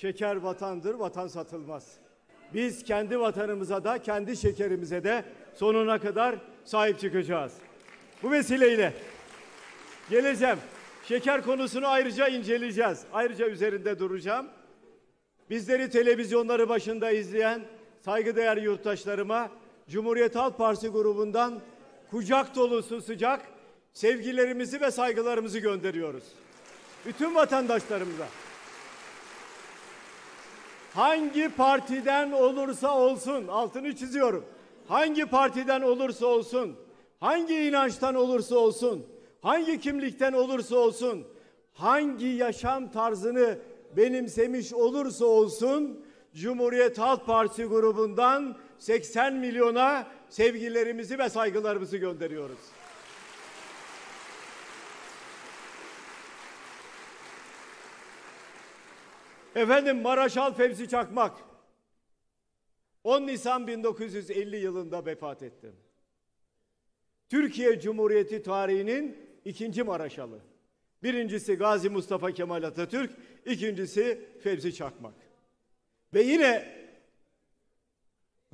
Şeker vatandır, vatan satılmaz. Biz kendi vatanımıza da, kendi şekerimize de sonuna kadar sahip çıkacağız. Bu vesileyle geleceğim. Şeker konusunu ayrıca inceleyeceğiz. Ayrıca üzerinde duracağım. Bizleri televizyonları başında izleyen saygıdeğer yurttaşlarıma Cumhuriyet Halk Partisi grubundan kucak dolusu sıcak sevgilerimizi ve saygılarımızı gönderiyoruz. Bütün vatandaşlarımıza hangi partiden olursa olsun altını çiziyorum. Hangi partiden olursa olsun, hangi inançtan olursa olsun, hangi kimlikten olursa olsun, hangi yaşam tarzını benimsemiş olursa olsun Cumhuriyet Halk Partisi grubundan 80 milyona sevgilerimizi ve saygılarımızı gönderiyoruz. Efendim Maraşal Fevzi Çakmak 10 Nisan 1950 yılında vefat etti. Türkiye Cumhuriyeti tarihinin ikinci Maraşalı. Birincisi Gazi Mustafa Kemal Atatürk, ikincisi Fevzi Çakmak. Ve yine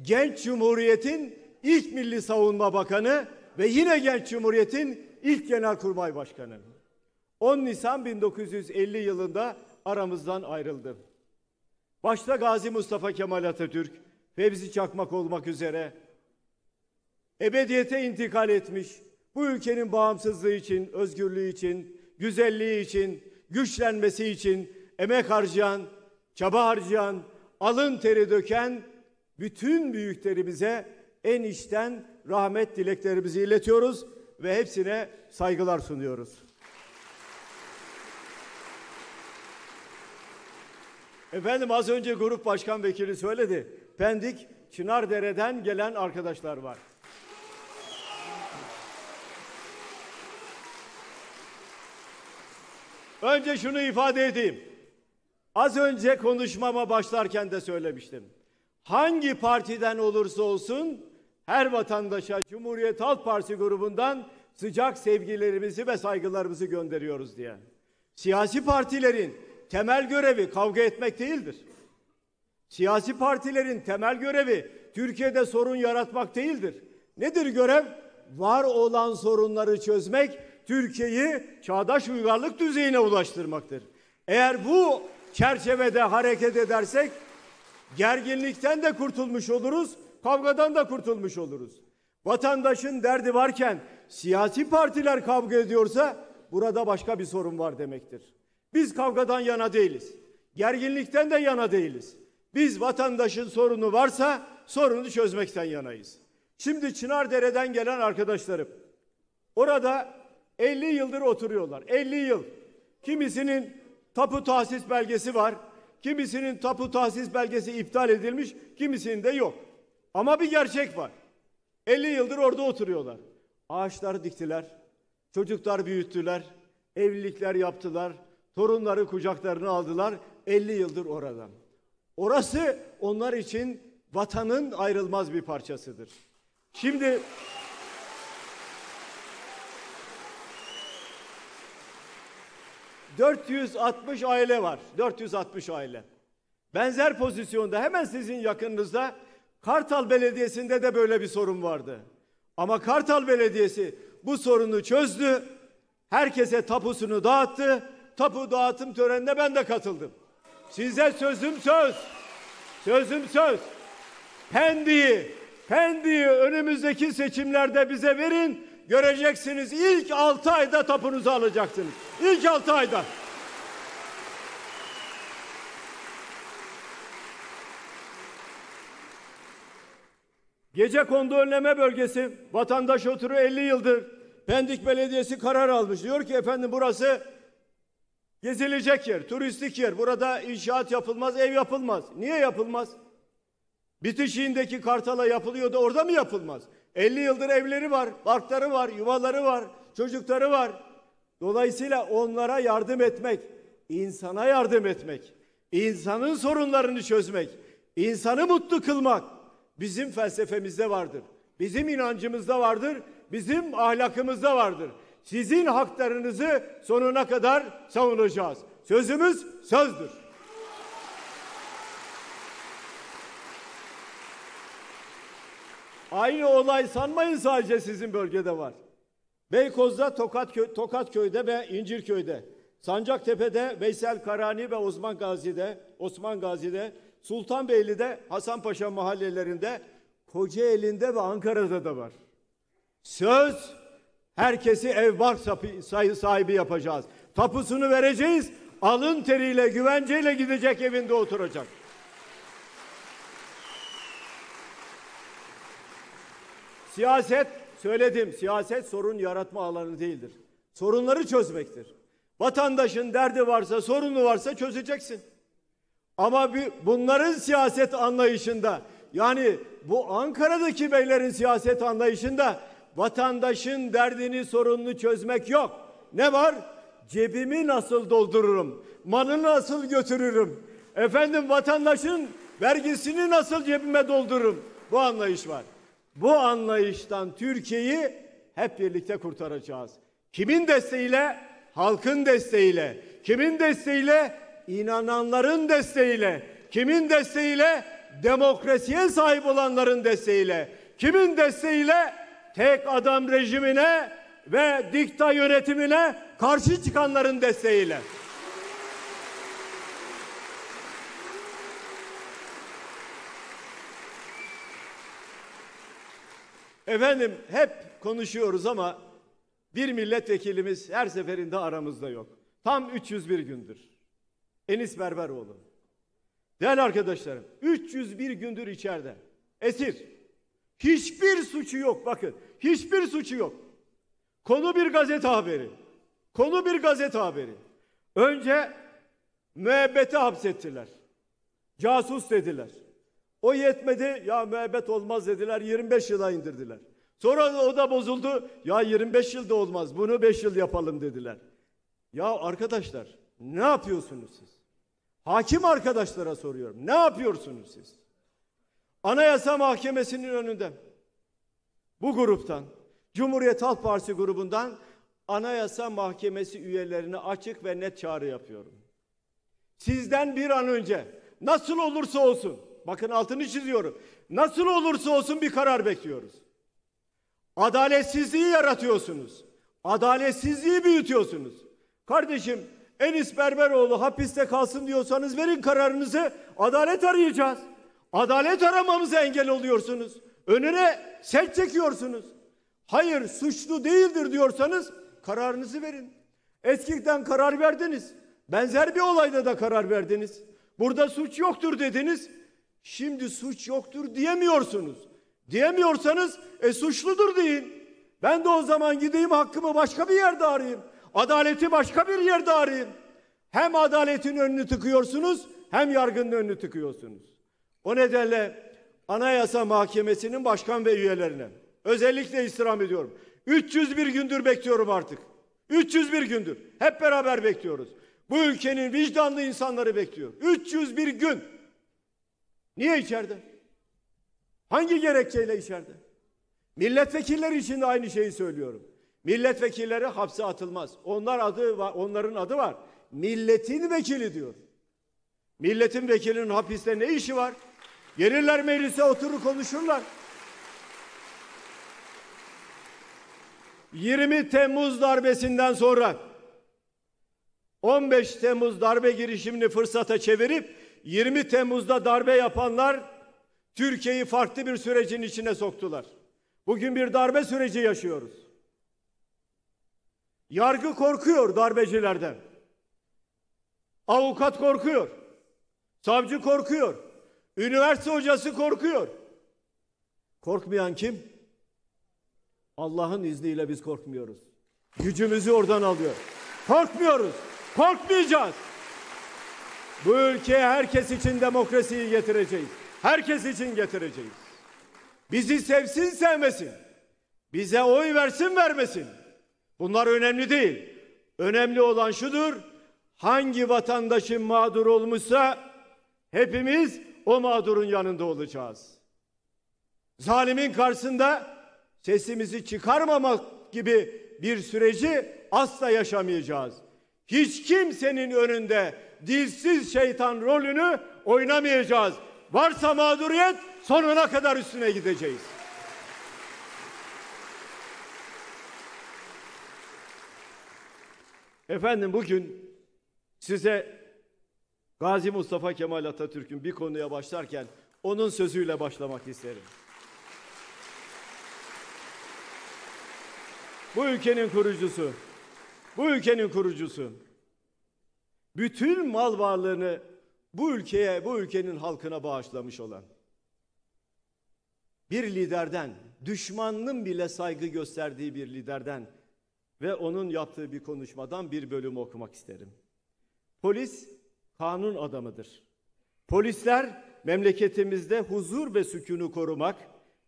Genç Cumhuriyet'in ilk Milli Savunma Bakanı ve yine Genç Cumhuriyet'in ilk Genelkurmay Başkanı. 10 Nisan 1950 yılında aramızdan ayrıldı. Başta Gazi Mustafa Kemal Atatürk, Fevzi Çakmak olmak üzere ebediyete intikal etmiş, bu ülkenin bağımsızlığı için, özgürlüğü için, güzelliği için, güçlenmesi için emek harcayan, çaba harcayan, alın teri döken bütün büyüklerimize en içten rahmet dileklerimizi iletiyoruz ve hepsine saygılar sunuyoruz. Efendim az önce grup başkan vekili söyledi. Pendik Çınardere'den gelen arkadaşlar var. Önce şunu ifade edeyim. Az önce konuşmama başlarken de söylemiştim. Hangi partiden olursa olsun her vatandaşa Cumhuriyet Halk Partisi grubundan sıcak sevgilerimizi ve saygılarımızı gönderiyoruz diye. Siyasi partilerin temel görevi kavga etmek değildir. Siyasi partilerin temel görevi Türkiye'de sorun yaratmak değildir. Nedir görev? Var olan sorunları çözmek, Türkiye'yi çağdaş uygarlık düzeyine ulaştırmaktır. Eğer bu çerçevede hareket edersek gerginlikten de kurtulmuş oluruz, kavgadan da kurtulmuş oluruz. Vatandaşın derdi varken siyasi partiler kavga ediyorsa burada başka bir sorun var demektir. Biz kavgadan yana değiliz. Gerginlikten de yana değiliz. Biz vatandaşın sorunu varsa sorunu çözmekten yanayız. Şimdi Çınardere'den gelen arkadaşlarım. Orada 50 yıldır oturuyorlar. 50 yıl. Kimisinin tapu tahsis belgesi var. Kimisinin tapu tahsis belgesi iptal edilmiş, kimisinin de yok. Ama bir gerçek var. 50 yıldır orada oturuyorlar. Ağaçlar diktiler, çocuklar büyüttüler, evlilikler yaptılar, Torunları kucaklarına aldılar. 50 yıldır orada. Orası onlar için vatanın ayrılmaz bir parçasıdır. Şimdi ...460 aile var. 460 aile. Benzer pozisyonda hemen sizin yakınınızda... ...Kartal Belediyesi'nde de böyle bir sorun vardı. Ama Kartal Belediyesi bu sorunu çözdü. Herkese tapusunu dağıttı tapu dağıtım törenine ben de katıldım. Size sözüm söz. Sözüm söz. Pendik'i, Pendik'i önümüzdeki seçimlerde bize verin. Göreceksiniz ilk altı ayda tapunuzu alacaksınız. İlk altı ayda. Gece kondu önleme bölgesi vatandaş oturu 50 yıldır Pendik Belediyesi karar almış. Diyor ki efendim burası Gezilecek yer, turistik yer. Burada inşaat yapılmaz, ev yapılmaz. Niye yapılmaz? Bitişiğindeki Kartal'a yapılıyor da orada mı yapılmaz? 50 yıldır evleri var, parkları var, yuvaları var, çocukları var. Dolayısıyla onlara yardım etmek, insana yardım etmek, insanın sorunlarını çözmek, insanı mutlu kılmak bizim felsefemizde vardır. Bizim inancımızda vardır, bizim ahlakımızda vardır sizin haklarınızı sonuna kadar savunacağız. Sözümüz sözdür. Aynı olay sanmayın sadece sizin bölgede var. Beykoz'da, Tokatköy, Tokatköy'de ve İncirköy'de, Sancaktepe'de, Veysel Karani ve Osman Gazi'de, Osman Gazi'de, Sultanbeyli'de, Hasanpaşa mahallelerinde, Kocaeli'nde ve Ankara'da da var. Söz Herkesi ev var sayı sahibi yapacağız. Tapusunu vereceğiz. Alın teriyle, güvenceyle gidecek evinde oturacak. Siyaset söyledim. Siyaset sorun yaratma alanı değildir. Sorunları çözmektir. Vatandaşın derdi varsa, sorunu varsa çözeceksin. Ama bir, bunların siyaset anlayışında yani bu Ankara'daki beylerin siyaset anlayışında vatandaşın derdini sorununu çözmek yok. Ne var? Cebimi nasıl doldururum? Malı nasıl götürürüm? Efendim vatandaşın vergisini nasıl cebime doldururum? Bu anlayış var. Bu anlayıştan Türkiye'yi hep birlikte kurtaracağız. Kimin desteğiyle? Halkın desteğiyle. Kimin desteğiyle? İnananların desteğiyle. Kimin desteğiyle? Demokrasiye sahip olanların desteğiyle. Kimin desteğiyle? tek adam rejimine ve dikta yönetimine karşı çıkanların desteğiyle. Efendim hep konuşuyoruz ama bir milletvekilimiz her seferinde aramızda yok. Tam 301 gündür. Enis Berberoğlu. Değerli arkadaşlarım 301 gündür içeride. Esir. Hiçbir suçu yok bakın. Hiçbir suçu yok. Konu bir gazete haberi. Konu bir gazete haberi. Önce müebbete hapsettiler. Casus dediler. O yetmedi. Ya müebbet olmaz dediler. 25 yıla indirdiler. Sonra o da bozuldu. Ya 25 yılda olmaz. Bunu 5 yıl yapalım dediler. Ya arkadaşlar ne yapıyorsunuz siz? Hakim arkadaşlara soruyorum. Ne yapıyorsunuz siz? Anayasa Mahkemesi'nin önünde bu gruptan Cumhuriyet Halk Partisi grubundan Anayasa Mahkemesi üyelerine açık ve net çağrı yapıyorum. Sizden bir an önce nasıl olursa olsun bakın altını çiziyorum. Nasıl olursa olsun bir karar bekliyoruz. Adaletsizliği yaratıyorsunuz. Adaletsizliği büyütüyorsunuz. Kardeşim Enis Berberoğlu hapiste kalsın diyorsanız verin kararınızı. Adalet arayacağız. Adalet aramamıza engel oluyorsunuz. Önüne set çekiyorsunuz. Hayır suçlu değildir diyorsanız kararınızı verin. Eskiden karar verdiniz. Benzer bir olayda da karar verdiniz. Burada suç yoktur dediniz. Şimdi suç yoktur diyemiyorsunuz. Diyemiyorsanız e suçludur deyin. Ben de o zaman gideyim hakkımı başka bir yerde arayayım. Adaleti başka bir yerde arayayım. Hem adaletin önünü tıkıyorsunuz hem yargının önünü tıkıyorsunuz. O nedenle Anayasa Mahkemesi'nin başkan ve üyelerine özellikle istirham ediyorum. 301 gündür bekliyorum artık. 301 gündür. Hep beraber bekliyoruz. Bu ülkenin vicdanlı insanları bekliyor. 301 gün. Niye içeride? Hangi gerekçeyle içeride? Milletvekilleri için de aynı şeyi söylüyorum. Milletvekilleri hapse atılmaz. Onlar adı var, onların adı var. Milletin vekili diyor. Milletin vekilinin hapiste ne işi var? Gelirler meclise oturur konuşurlar. 20 Temmuz darbesinden sonra 15 Temmuz darbe girişimini fırsata çevirip 20 Temmuz'da darbe yapanlar Türkiye'yi farklı bir sürecin içine soktular. Bugün bir darbe süreci yaşıyoruz. Yargı korkuyor darbecilerden. Avukat korkuyor. Savcı korkuyor. Üniversite hocası korkuyor. Korkmayan kim? Allah'ın izniyle biz korkmuyoruz. Gücümüzü oradan alıyor. Korkmuyoruz. Korkmayacağız. Bu ülkeye herkes için demokrasiyi getireceğiz. Herkes için getireceğiz. Bizi sevsin sevmesin. Bize oy versin vermesin. Bunlar önemli değil. Önemli olan şudur. Hangi vatandaşın mağdur olmuşsa hepimiz o mağdurun yanında olacağız. Zalimin karşısında sesimizi çıkarmamak gibi bir süreci asla yaşamayacağız. Hiç kimsenin önünde dilsiz şeytan rolünü oynamayacağız. Varsa mağduriyet sonuna kadar üstüne gideceğiz. Efendim bugün size Gazi Mustafa Kemal Atatürk'ün bir konuya başlarken onun sözüyle başlamak isterim. Bu ülkenin kurucusu, bu ülkenin kurucusu bütün mal varlığını bu ülkeye, bu ülkenin halkına bağışlamış olan bir liderden, düşmanının bile saygı gösterdiği bir liderden ve onun yaptığı bir konuşmadan bir bölüm okumak isterim. Polis kanun adamıdır. Polisler memleketimizde huzur ve sükunu korumak,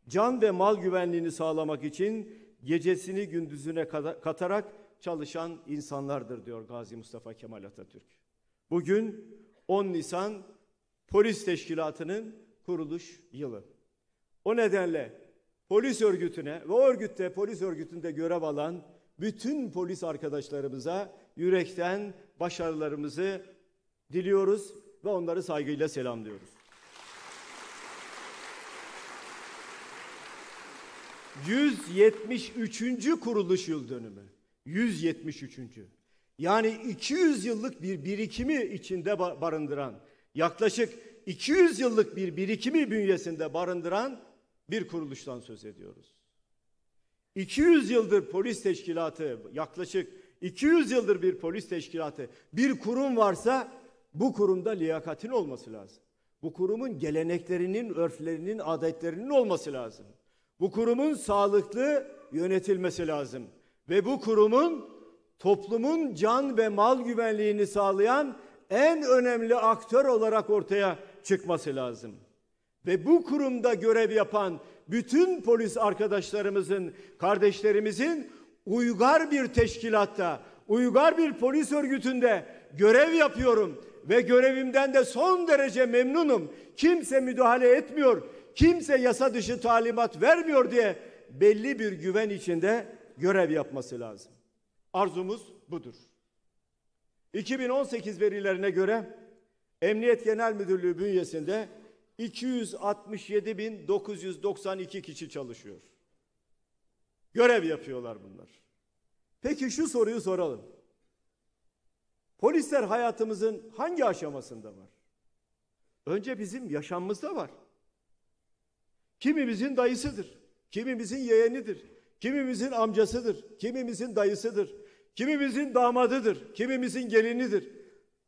can ve mal güvenliğini sağlamak için gecesini gündüzüne katarak çalışan insanlardır diyor Gazi Mustafa Kemal Atatürk. Bugün 10 Nisan Polis Teşkilatı'nın kuruluş yılı. O nedenle polis örgütüne ve örgütte polis örgütünde görev alan bütün polis arkadaşlarımıza yürekten başarılarımızı diliyoruz ve onları saygıyla selamlıyoruz. ...173. kuruluş yıl dönümü. 173. Yani 200 yıllık bir birikimi içinde barındıran... ...yaklaşık 200 yıllık bir birikimi bünyesinde barındıran... ...bir kuruluştan söz ediyoruz. 200 yıldır polis teşkilatı... ...yaklaşık 200 yıldır bir polis teşkilatı... ...bir kurum varsa bu kurumda liyakatin olması lazım. Bu kurumun geleneklerinin, örflerinin, adetlerinin olması lazım. Bu kurumun sağlıklı yönetilmesi lazım. Ve bu kurumun toplumun can ve mal güvenliğini sağlayan en önemli aktör olarak ortaya çıkması lazım. Ve bu kurumda görev yapan bütün polis arkadaşlarımızın, kardeşlerimizin uygar bir teşkilatta, uygar bir polis örgütünde görev yapıyorum ve görevimden de son derece memnunum. Kimse müdahale etmiyor, kimse yasa dışı talimat vermiyor diye belli bir güven içinde görev yapması lazım. Arzumuz budur. 2018 verilerine göre Emniyet Genel Müdürlüğü bünyesinde 267.992 kişi çalışıyor. Görev yapıyorlar bunlar. Peki şu soruyu soralım. Polisler hayatımızın hangi aşamasında var? Önce bizim yaşamımızda var. Kimimizin dayısıdır, kimimizin yeğenidir, kimimizin amcasıdır, kimimizin dayısıdır, kimimizin damadıdır, kimimizin gelinidir.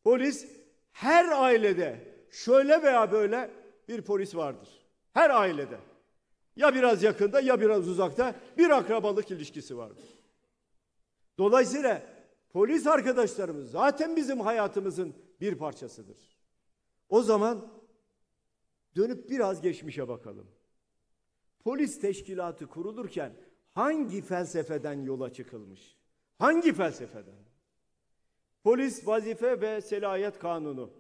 Polis her ailede şöyle veya böyle bir polis vardır. Her ailede. Ya biraz yakında ya biraz uzakta bir akrabalık ilişkisi vardır. Dolayısıyla polis arkadaşlarımız zaten bizim hayatımızın bir parçasıdır. O zaman dönüp biraz geçmişe bakalım. Polis teşkilatı kurulurken hangi felsefeden yola çıkılmış? Hangi felsefeden? Polis Vazife ve Selayet Kanunu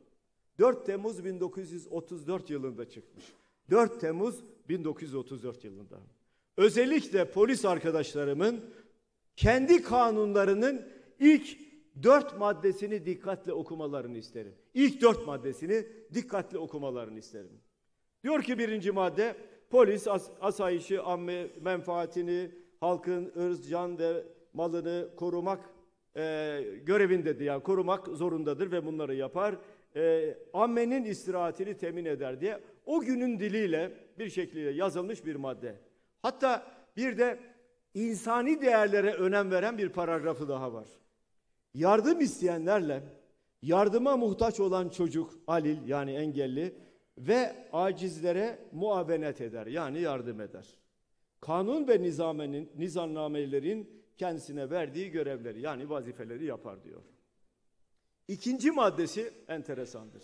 4 Temmuz 1934 yılında çıkmış. 4 Temmuz 1934 yılında. Özellikle polis arkadaşlarımın kendi kanunlarının ilk dört maddesini dikkatle okumalarını isterim. İlk dört maddesini dikkatle okumalarını isterim. Diyor ki birinci madde polis as asayişi, amme, menfaatini, halkın ırz, can ve malını korumak e, görevindedir. Yani korumak zorundadır ve bunları yapar. E, ammenin istirahatini temin eder diye o günün diliyle bir şekilde yazılmış bir madde. Hatta bir de insani değerlere önem veren bir paragrafı daha var yardım isteyenlerle yardıma muhtaç olan çocuk alil yani engelli ve acizlere muavenet eder yani yardım eder. Kanun ve nizamenin, nizamnamelerin kendisine verdiği görevleri yani vazifeleri yapar diyor. İkinci maddesi enteresandır.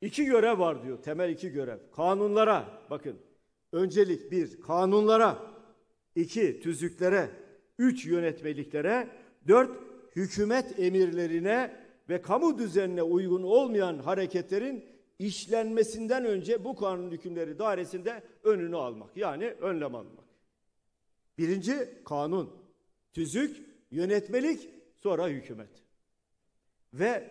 İki görev var diyor. Temel iki görev. Kanunlara bakın. Öncelik bir kanunlara, iki tüzüklere, üç yönetmeliklere, dört hükümet emirlerine ve kamu düzenine uygun olmayan hareketlerin işlenmesinden önce bu kanun hükümleri dairesinde önünü almak. Yani önlem almak. Birinci kanun, tüzük, yönetmelik, sonra hükümet. Ve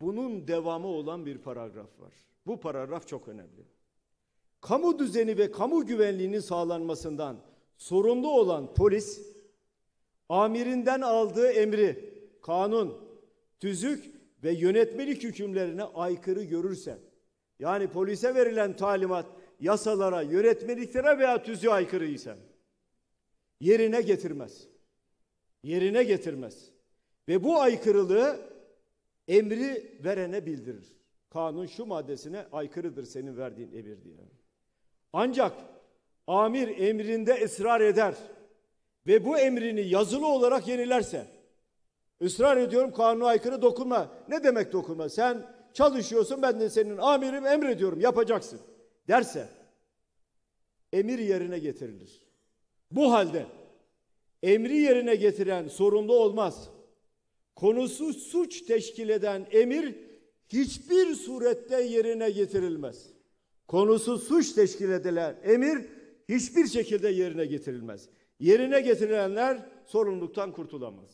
bunun devamı olan bir paragraf var. Bu paragraf çok önemli. Kamu düzeni ve kamu güvenliğinin sağlanmasından sorumlu olan polis amirinden aldığı emri, kanun, tüzük ve yönetmelik hükümlerine aykırı görürse, yani polise verilen talimat yasalara, yönetmeliklere veya tüzüğe aykırı ise yerine getirmez. Yerine getirmez. Ve bu aykırılığı emri verene bildirir. Kanun şu maddesine aykırıdır senin verdiğin emir diye. Ancak amir emrinde ısrar eder ve bu emrini yazılı olarak yenilerse ısrar ediyorum kanuna aykırı dokunma. Ne demek dokunma? Sen çalışıyorsun ben de senin amirim emrediyorum yapacaksın derse emir yerine getirilir. Bu halde emri yerine getiren sorumlu olmaz. Konusu suç teşkil eden emir hiçbir surette yerine getirilmez. Konusu suç teşkil edilen emir hiçbir şekilde yerine getirilmez. Yerine getirilenler sorumluluktan kurtulamaz.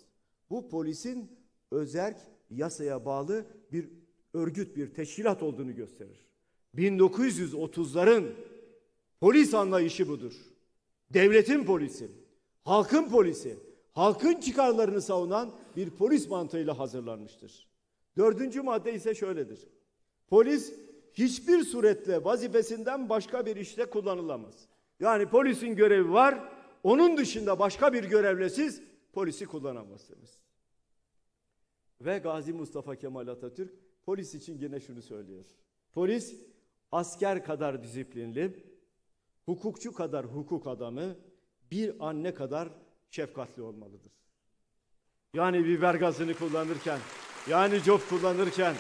Bu polisin özerk yasaya bağlı bir örgüt, bir teşkilat olduğunu gösterir. 1930'ların polis anlayışı budur. Devletin polisi, halkın polisi, halkın çıkarlarını savunan bir polis mantığıyla hazırlanmıştır. Dördüncü madde ise şöyledir. Polis hiçbir suretle vazifesinden başka bir işte kullanılamaz. Yani polisin görevi var, onun dışında başka bir görevle siz polisi kullanamazsınız. Ve Gazi Mustafa Kemal Atatürk polis için yine şunu söylüyor. Polis asker kadar disiplinli, hukukçu kadar hukuk adamı, bir anne kadar şefkatli olmalıdır. Yani biber gazını kullanırken, yani cop kullanırken,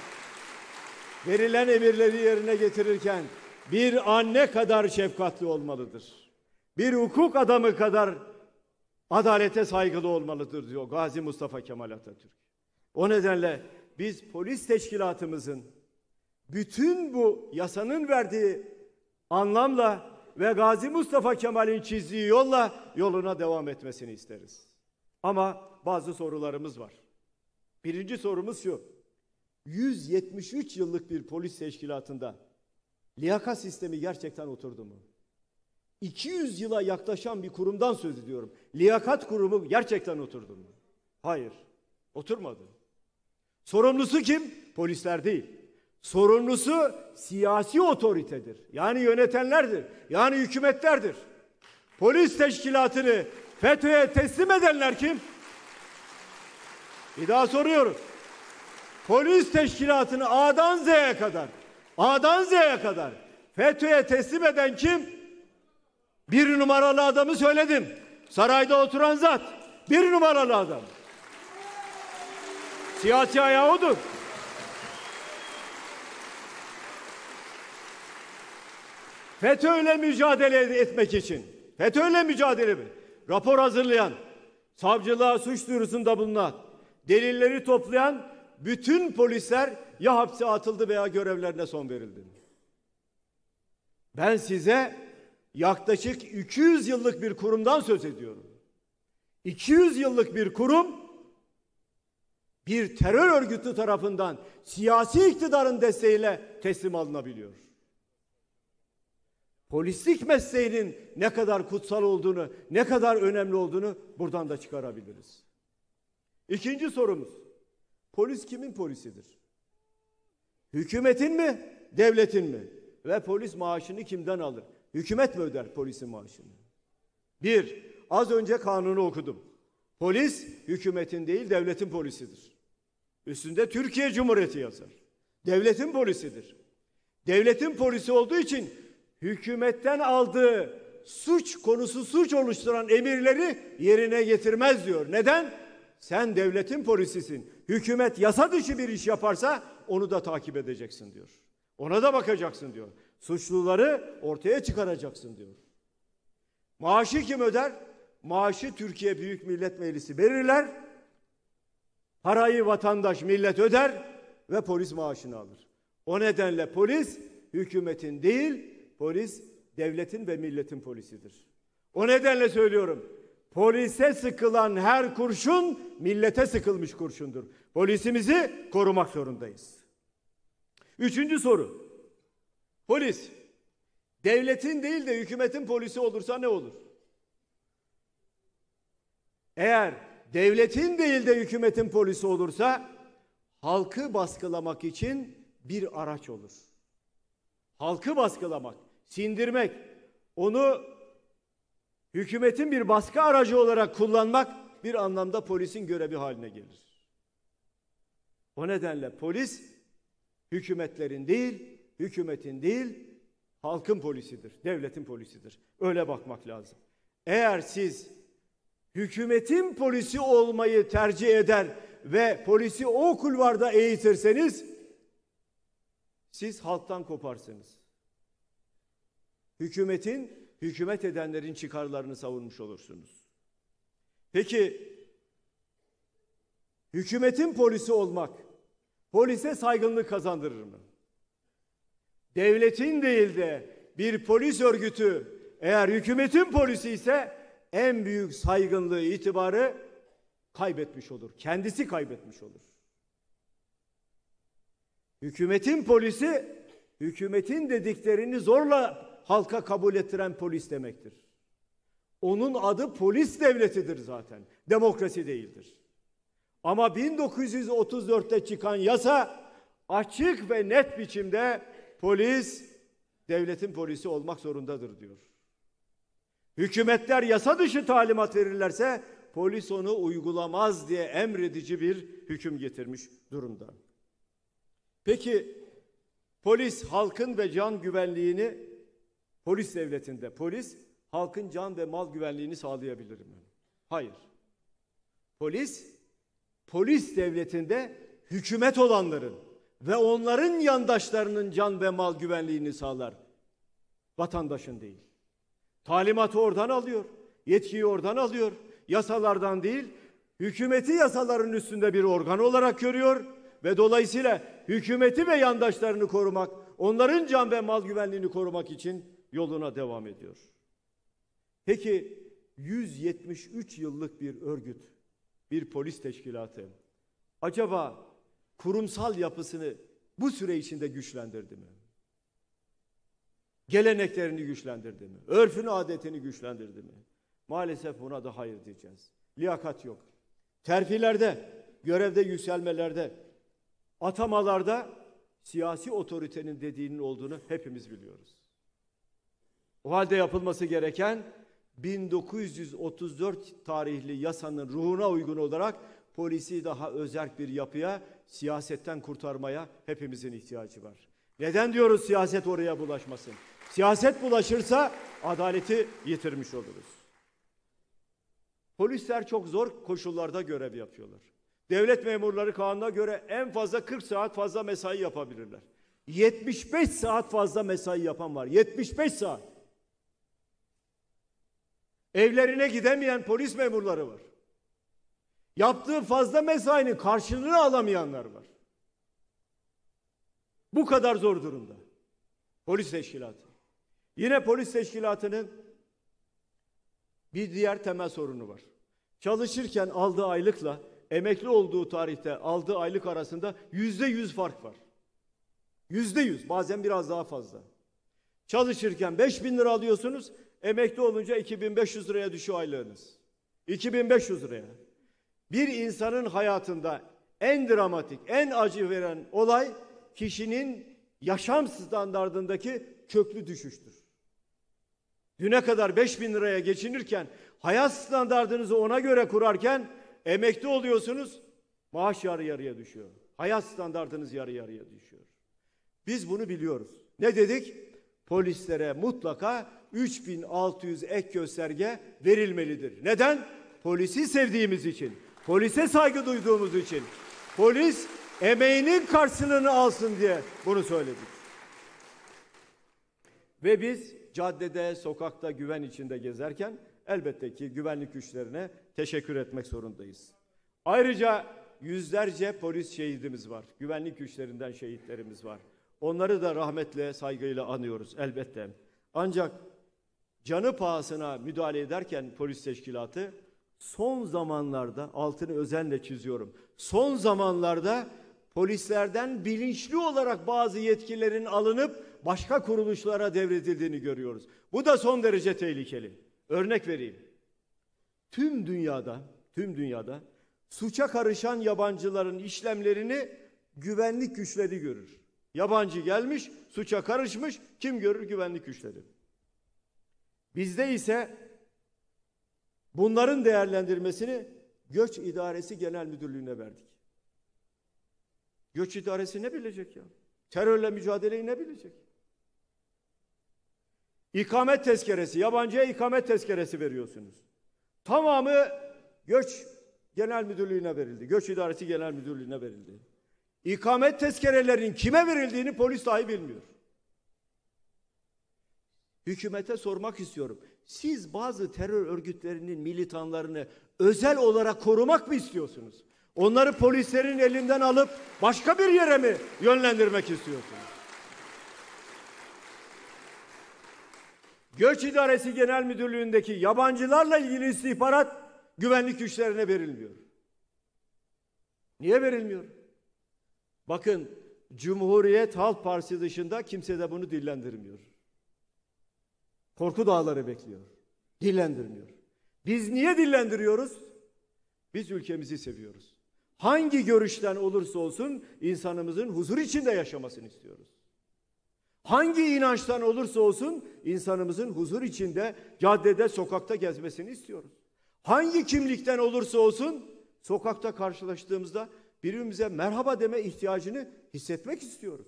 verilen emirleri yerine getirirken bir anne kadar şefkatli olmalıdır bir hukuk adamı kadar adalete saygılı olmalıdır diyor Gazi Mustafa Kemal Atatürk. O nedenle biz polis teşkilatımızın bütün bu yasanın verdiği anlamla ve Gazi Mustafa Kemal'in çizdiği yolla yoluna devam etmesini isteriz. Ama bazı sorularımız var. Birinci sorumuz şu. 173 yıllık bir polis teşkilatında liyakat sistemi gerçekten oturdu mu? 200 yıla yaklaşan bir kurumdan söz ediyorum. Liyakat kurumu gerçekten oturdu mu? Hayır, oturmadı. Sorumlusu kim? Polisler değil. Sorumlusu siyasi otoritedir. Yani yönetenlerdir. Yani hükümetlerdir. Polis teşkilatını FETÖ'ye teslim edenler kim? Bir daha soruyorum. Polis teşkilatını A'dan Z'ye kadar, A'dan Z'ye kadar FETÖ'ye teslim eden kim? Bir numaralı adamı söyledim. Sarayda oturan zat. Bir numaralı adam. Siyasi ayağı odur. FETÖ'yle mücadele etmek için, FETÖ'yle mücadele mi? Rapor hazırlayan, savcılığa suç duyurusunda bulunan, delilleri toplayan bütün polisler ya hapse atıldı veya görevlerine son verildi. Ben size yaklaşık 200 yıllık bir kurumdan söz ediyorum. 200 yıllık bir kurum bir terör örgütü tarafından siyasi iktidarın desteğiyle teslim alınabiliyor. Polislik mesleğinin ne kadar kutsal olduğunu, ne kadar önemli olduğunu buradan da çıkarabiliriz. İkinci sorumuz. Polis kimin polisidir? Hükümetin mi, devletin mi? Ve polis maaşını kimden alır? Hükümet mi öder polisin maaşını? Bir, az önce kanunu okudum. Polis hükümetin değil devletin polisidir. Üstünde Türkiye Cumhuriyeti yazar. Devletin polisidir. Devletin polisi olduğu için hükümetten aldığı suç konusu suç oluşturan emirleri yerine getirmez diyor. Neden? Sen devletin polisisin. Hükümet yasa dışı bir iş yaparsa onu da takip edeceksin diyor. Ona da bakacaksın diyor. Suçluları ortaya çıkaracaksın diyor. Maaşı kim öder? Maaşı Türkiye Büyük Millet Meclisi belirler. Parayı vatandaş millet öder ve polis maaşını alır. O nedenle polis hükümetin değil, polis devletin ve milletin polisidir. O nedenle söylüyorum. Polise sıkılan her kurşun millete sıkılmış kurşundur. Polisimizi korumak zorundayız. Üçüncü soru. Polis. Devletin değil de hükümetin polisi olursa ne olur? Eğer devletin değil de hükümetin polisi olursa halkı baskılamak için bir araç olur. Halkı baskılamak, sindirmek, onu hükümetin bir baskı aracı olarak kullanmak bir anlamda polisin görevi haline gelir. O nedenle polis hükümetlerin değil, hükümetin değil, halkın polisidir, devletin polisidir. Öyle bakmak lazım. Eğer siz hükümetin polisi olmayı tercih eder ve polisi o kulvarda eğitirseniz siz halktan koparsınız. Hükümetin, hükümet edenlerin çıkarlarını savunmuş olursunuz. Peki hükümetin polisi olmak polise saygınlık kazandırır mı? devletin değil de bir polis örgütü eğer hükümetin polisi ise en büyük saygınlığı itibarı kaybetmiş olur. Kendisi kaybetmiş olur. Hükümetin polisi hükümetin dediklerini zorla halka kabul ettiren polis demektir. Onun adı polis devletidir zaten. Demokrasi değildir. Ama 1934'te çıkan yasa açık ve net biçimde polis devletin polisi olmak zorundadır diyor. Hükümetler yasa dışı talimat verirlerse polis onu uygulamaz diye emredici bir hüküm getirmiş durumda. Peki polis halkın ve can güvenliğini polis devletinde polis halkın can ve mal güvenliğini sağlayabilir mi? Hayır. Polis polis devletinde hükümet olanların ve onların yandaşlarının can ve mal güvenliğini sağlar. Vatandaşın değil. Talimatı oradan alıyor, yetkiyi oradan alıyor. Yasalardan değil, hükümeti yasaların üstünde bir organ olarak görüyor ve dolayısıyla hükümeti ve yandaşlarını korumak, onların can ve mal güvenliğini korumak için yoluna devam ediyor. Peki 173 yıllık bir örgüt, bir polis teşkilatı acaba kurumsal yapısını bu süre içinde güçlendirdi mi? Geleneklerini güçlendirdi mi? Örfünü, adetini güçlendirdi mi? Maalesef buna da hayır diyeceğiz. Liyakat yok. Terfilerde, görevde yükselmelerde, atamalarda siyasi otoritenin dediğinin olduğunu hepimiz biliyoruz. O halde yapılması gereken 1934 tarihli yasanın ruhuna uygun olarak polisi daha özerk bir yapıya siyasetten kurtarmaya hepimizin ihtiyacı var. Neden diyoruz siyaset oraya bulaşmasın? Siyaset bulaşırsa adaleti yitirmiş oluruz. Polisler çok zor koşullarda görev yapıyorlar. Devlet memurları kanuna göre en fazla 40 saat fazla mesai yapabilirler. 75 saat fazla mesai yapan var. 75 saat. Evlerine gidemeyen polis memurları var. Yaptığı fazla mesainin karşılığını alamayanlar var. Bu kadar zor durumda. Polis teşkilatı. Yine polis teşkilatının bir diğer temel sorunu var. Çalışırken aldığı aylıkla emekli olduğu tarihte aldığı aylık arasında yüzde yüz fark var. Yüzde yüz bazen biraz daha fazla. Çalışırken beş bin lira alıyorsunuz emekli olunca 2500 liraya düşüyor aylığınız. 2500 liraya. Bir insanın hayatında en dramatik, en acı veren olay kişinin yaşam standartındaki köklü düşüştür. Düne kadar 5 bin liraya geçinirken, hayat standartınızı ona göre kurarken emekli oluyorsunuz, maaş yarı yarıya düşüyor. Hayat standartınız yarı yarıya düşüyor. Biz bunu biliyoruz. Ne dedik? Polislere mutlaka 3600 ek gösterge verilmelidir. Neden? Polisi sevdiğimiz için polise saygı duyduğumuz için polis emeğinin karşılığını alsın diye bunu söyledik. Ve biz caddede, sokakta güven içinde gezerken elbette ki güvenlik güçlerine teşekkür etmek zorundayız. Ayrıca yüzlerce polis şehidimiz var. Güvenlik güçlerinden şehitlerimiz var. Onları da rahmetle, saygıyla anıyoruz elbette. Ancak canı pahasına müdahale ederken polis teşkilatı son zamanlarda altını özenle çiziyorum. Son zamanlarda polislerden bilinçli olarak bazı yetkilerin alınıp başka kuruluşlara devredildiğini görüyoruz. Bu da son derece tehlikeli. Örnek vereyim. Tüm dünyada, tüm dünyada suça karışan yabancıların işlemlerini güvenlik güçleri görür. Yabancı gelmiş, suça karışmış, kim görür güvenlik güçleri. Bizde ise Bunların değerlendirmesini Göç İdaresi Genel Müdürlüğü'ne verdik. Göç İdaresi ne bilecek ya? Terörle mücadeleyi ne bilecek? İkamet tezkeresi, yabancıya ikamet tezkeresi veriyorsunuz. Tamamı Göç Genel Müdürlüğü'ne verildi. Göç İdaresi Genel Müdürlüğü'ne verildi. İkamet tezkerelerinin kime verildiğini polis dahi bilmiyor. Hükümete sormak istiyorum. Siz bazı terör örgütlerinin militanlarını özel olarak korumak mı istiyorsunuz? Onları polislerin elinden alıp başka bir yere mi yönlendirmek istiyorsunuz? Göç İdaresi Genel Müdürlüğü'ndeki yabancılarla ilgili istihbarat güvenlik güçlerine verilmiyor. Niye verilmiyor? Bakın Cumhuriyet Halk Partisi dışında kimse de bunu dillendirmiyor. Korku dağları bekliyor. Dillendirmiyor. Biz niye dillendiriyoruz? Biz ülkemizi seviyoruz. Hangi görüşten olursa olsun insanımızın huzur içinde yaşamasını istiyoruz. Hangi inançtan olursa olsun insanımızın huzur içinde caddede, sokakta gezmesini istiyoruz. Hangi kimlikten olursa olsun sokakta karşılaştığımızda birbirimize merhaba deme ihtiyacını hissetmek istiyoruz.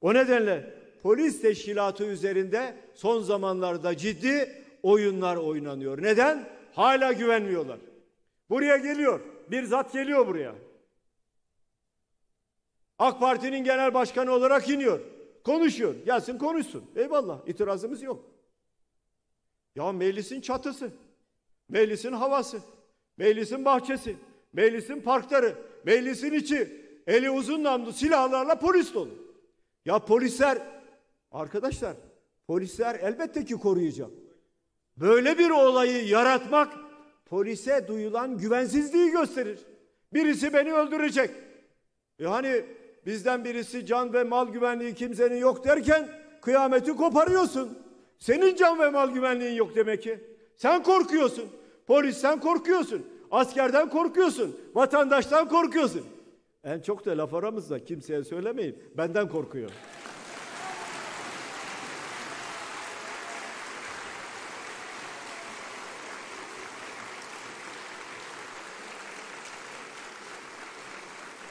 O nedenle polis teşkilatı üzerinde son zamanlarda ciddi oyunlar oynanıyor. Neden? Hala güvenmiyorlar. Buraya geliyor. Bir zat geliyor buraya. AK Parti'nin genel başkanı olarak iniyor. Konuşuyor. Gelsin konuşsun. Eyvallah. itirazımız yok. Ya meclisin çatısı, meclisin havası, meclisin bahçesi, meclisin parkları, meclisin içi eli uzun namlu silahlarla polis dolu. Ya polisler Arkadaşlar polisler elbette ki koruyacak. Böyle bir olayı yaratmak polise duyulan güvensizliği gösterir. Birisi beni öldürecek. E hani bizden birisi can ve mal güvenliği kimsenin yok derken kıyameti koparıyorsun. Senin can ve mal güvenliğin yok demek ki. Sen korkuyorsun. Polisten korkuyorsun. Askerden korkuyorsun. Vatandaştan korkuyorsun. En çok da laf aramızda kimseye söylemeyin. Benden korkuyor.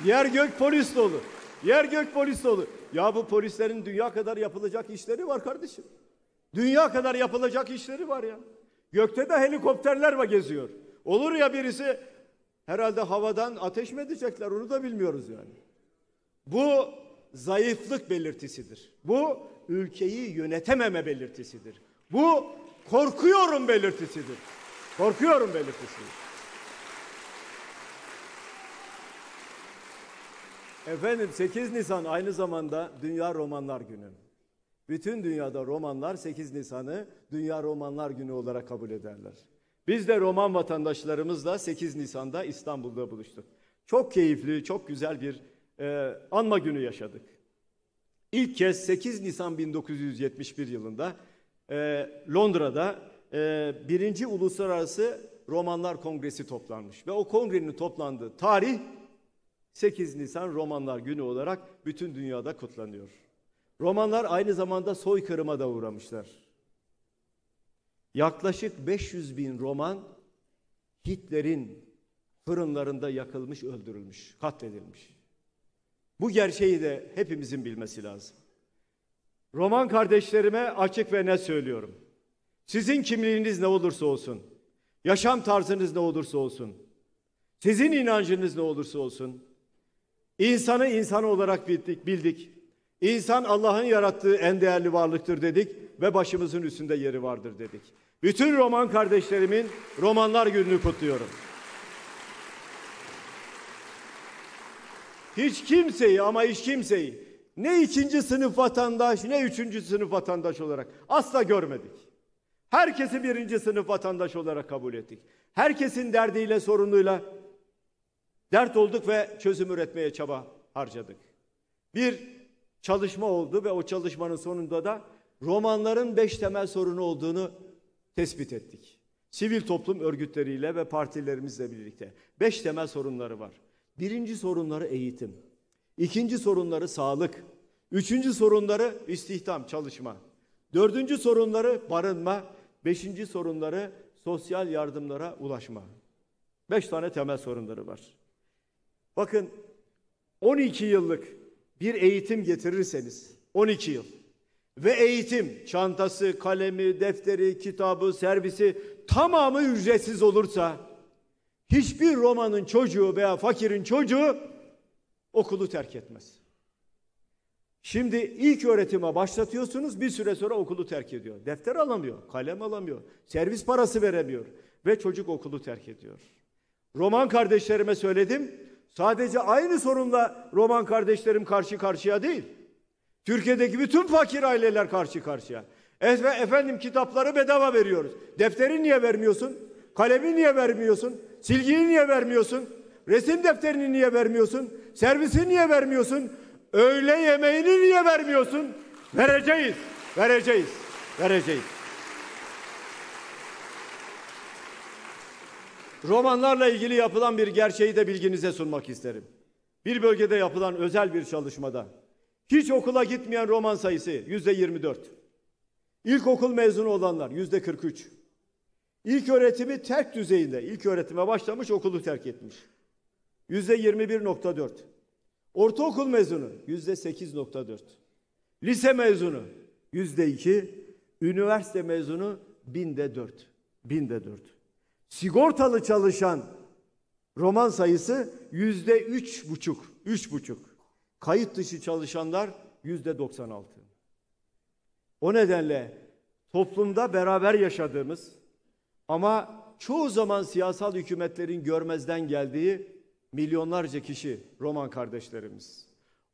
Yer gök polis dolu. Yer gök polis dolu. Ya bu polislerin dünya kadar yapılacak işleri var kardeşim. Dünya kadar yapılacak işleri var ya. Gökte de helikopterler var geziyor. Olur ya birisi herhalde havadan ateş mi edecekler onu da bilmiyoruz yani. Bu zayıflık belirtisidir. Bu ülkeyi yönetememe belirtisidir. Bu korkuyorum belirtisidir. Korkuyorum belirtisidir. Efendim 8 Nisan aynı zamanda Dünya Romanlar Günü. Bütün dünyada romanlar 8 Nisan'ı Dünya Romanlar Günü olarak kabul ederler. Biz de roman vatandaşlarımızla 8 Nisan'da İstanbul'da buluştuk. Çok keyifli, çok güzel bir e, anma günü yaşadık. İlk kez 8 Nisan 1971 yılında e, Londra'da e, birinci Uluslararası Romanlar Kongresi toplanmış ve o kongrenin toplandığı tarih 8 Nisan Romanlar Günü olarak bütün dünyada kutlanıyor. Romanlar aynı zamanda soykırıma da uğramışlar. Yaklaşık 500 bin roman Hitler'in fırınlarında yakılmış, öldürülmüş, katledilmiş. Bu gerçeği de hepimizin bilmesi lazım. Roman kardeşlerime açık ve ne söylüyorum. Sizin kimliğiniz ne olursa olsun, yaşam tarzınız ne olursa olsun, sizin inancınız ne olursa olsun, İnsanı insan olarak bildik, bildik. İnsan Allah'ın yarattığı en değerli varlıktır dedik ve başımızın üstünde yeri vardır dedik. Bütün roman kardeşlerimin romanlar gününü kutluyorum. Hiç kimseyi ama hiç kimseyi ne ikinci sınıf vatandaş ne üçüncü sınıf vatandaş olarak asla görmedik. Herkesi birinci sınıf vatandaş olarak kabul ettik. Herkesin derdiyle sorunuyla dert olduk ve çözüm üretmeye çaba harcadık. Bir çalışma oldu ve o çalışmanın sonunda da romanların beş temel sorunu olduğunu tespit ettik. Sivil toplum örgütleriyle ve partilerimizle birlikte. Beş temel sorunları var. Birinci sorunları eğitim. ikinci sorunları sağlık. Üçüncü sorunları istihdam, çalışma. Dördüncü sorunları barınma. Beşinci sorunları sosyal yardımlara ulaşma. Beş tane temel sorunları var. Bakın 12 yıllık bir eğitim getirirseniz 12 yıl ve eğitim çantası, kalemi, defteri, kitabı, servisi tamamı ücretsiz olursa hiçbir Roma'nın çocuğu veya fakirin çocuğu okulu terk etmez. Şimdi ilk öğretime başlatıyorsunuz bir süre sonra okulu terk ediyor. Defter alamıyor, kalem alamıyor, servis parası veremiyor ve çocuk okulu terk ediyor. Roman kardeşlerime söyledim Sadece aynı sorunla Roman kardeşlerim karşı karşıya değil. Türkiye'deki bütün fakir aileler karşı karşıya. Efe, efendim kitapları bedava veriyoruz. Defteri niye vermiyorsun? Kalemi niye vermiyorsun? Silgiyi niye vermiyorsun? Resim defterini niye vermiyorsun? Servisi niye vermiyorsun? Öğle yemeğini niye vermiyorsun? Vereceğiz, vereceğiz, vereceğiz. romanlarla ilgili yapılan bir gerçeği de bilginize sunmak isterim. Bir bölgede yapılan özel bir çalışmada hiç okula gitmeyen roman sayısı yüzde 24. İlkokul mezunu olanlar yüzde 43. İlk öğretimi terk düzeyinde, ilk öğretime başlamış okulu terk etmiş. Yüzde 21.4. Ortaokul mezunu yüzde 8.4. Lise mezunu yüzde 2. Üniversite mezunu binde 4. Binde 4 sigortalı çalışan roman sayısı yüzde üç buçuk, üç buçuk. Kayıt dışı çalışanlar yüzde doksan altı. O nedenle toplumda beraber yaşadığımız ama çoğu zaman siyasal hükümetlerin görmezden geldiği milyonlarca kişi Roman kardeşlerimiz.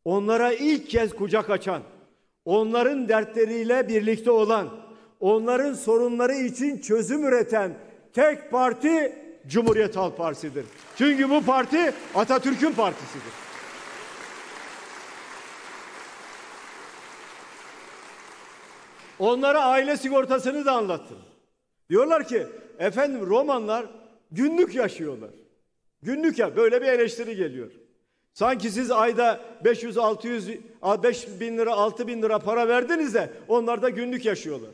Onlara ilk kez kucak açan, onların dertleriyle birlikte olan, onların sorunları için çözüm üreten tek parti Cumhuriyet Halk Partisi'dir. Çünkü bu parti Atatürk'ün partisidir. Onlara aile sigortasını da anlattım. Diyorlar ki efendim Romanlar günlük yaşıyorlar. Günlük ya böyle bir eleştiri geliyor. Sanki siz ayda 500 600 5 bin lira 6 bin lira para verdiniz de onlar da günlük yaşıyorlar.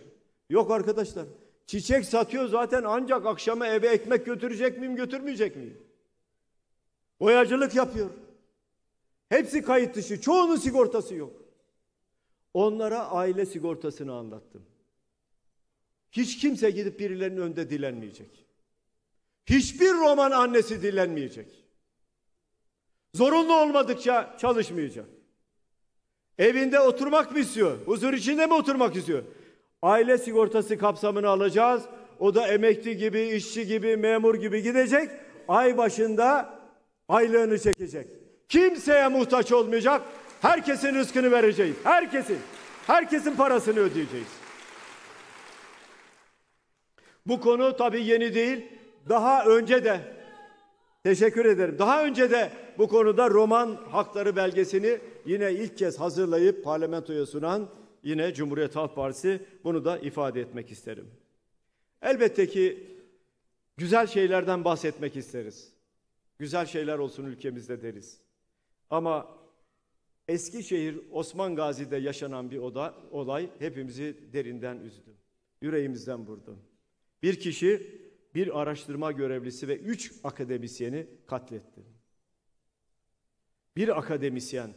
Yok arkadaşlar Çiçek satıyor zaten ancak akşama eve ekmek götürecek miyim götürmeyecek miyim? Boyacılık yapıyor. Hepsi kayıt dışı. Çoğunun sigortası yok. Onlara aile sigortasını anlattım. Hiç kimse gidip birilerinin önünde dilenmeyecek. Hiçbir roman annesi dilenmeyecek. Zorunlu olmadıkça çalışmayacak. Evinde oturmak mı istiyor? Huzur içinde mi oturmak istiyor? aile sigortası kapsamını alacağız. O da emekli gibi, işçi gibi, memur gibi gidecek. Ay başında aylığını çekecek. Kimseye muhtaç olmayacak. Herkesin rızkını vereceğiz. Herkesin. Herkesin parasını ödeyeceğiz. Bu konu tabii yeni değil. Daha önce de teşekkür ederim. Daha önce de bu konuda Roman Hakları belgesini yine ilk kez hazırlayıp parlamentoya sunan yine Cumhuriyet Halk Partisi bunu da ifade etmek isterim. Elbette ki güzel şeylerden bahsetmek isteriz. Güzel şeyler olsun ülkemizde deriz. Ama Eskişehir Osman Gazi'de yaşanan bir oda, olay hepimizi derinden üzdü. Yüreğimizden vurdu. Bir kişi bir araştırma görevlisi ve üç akademisyeni katletti. Bir akademisyen,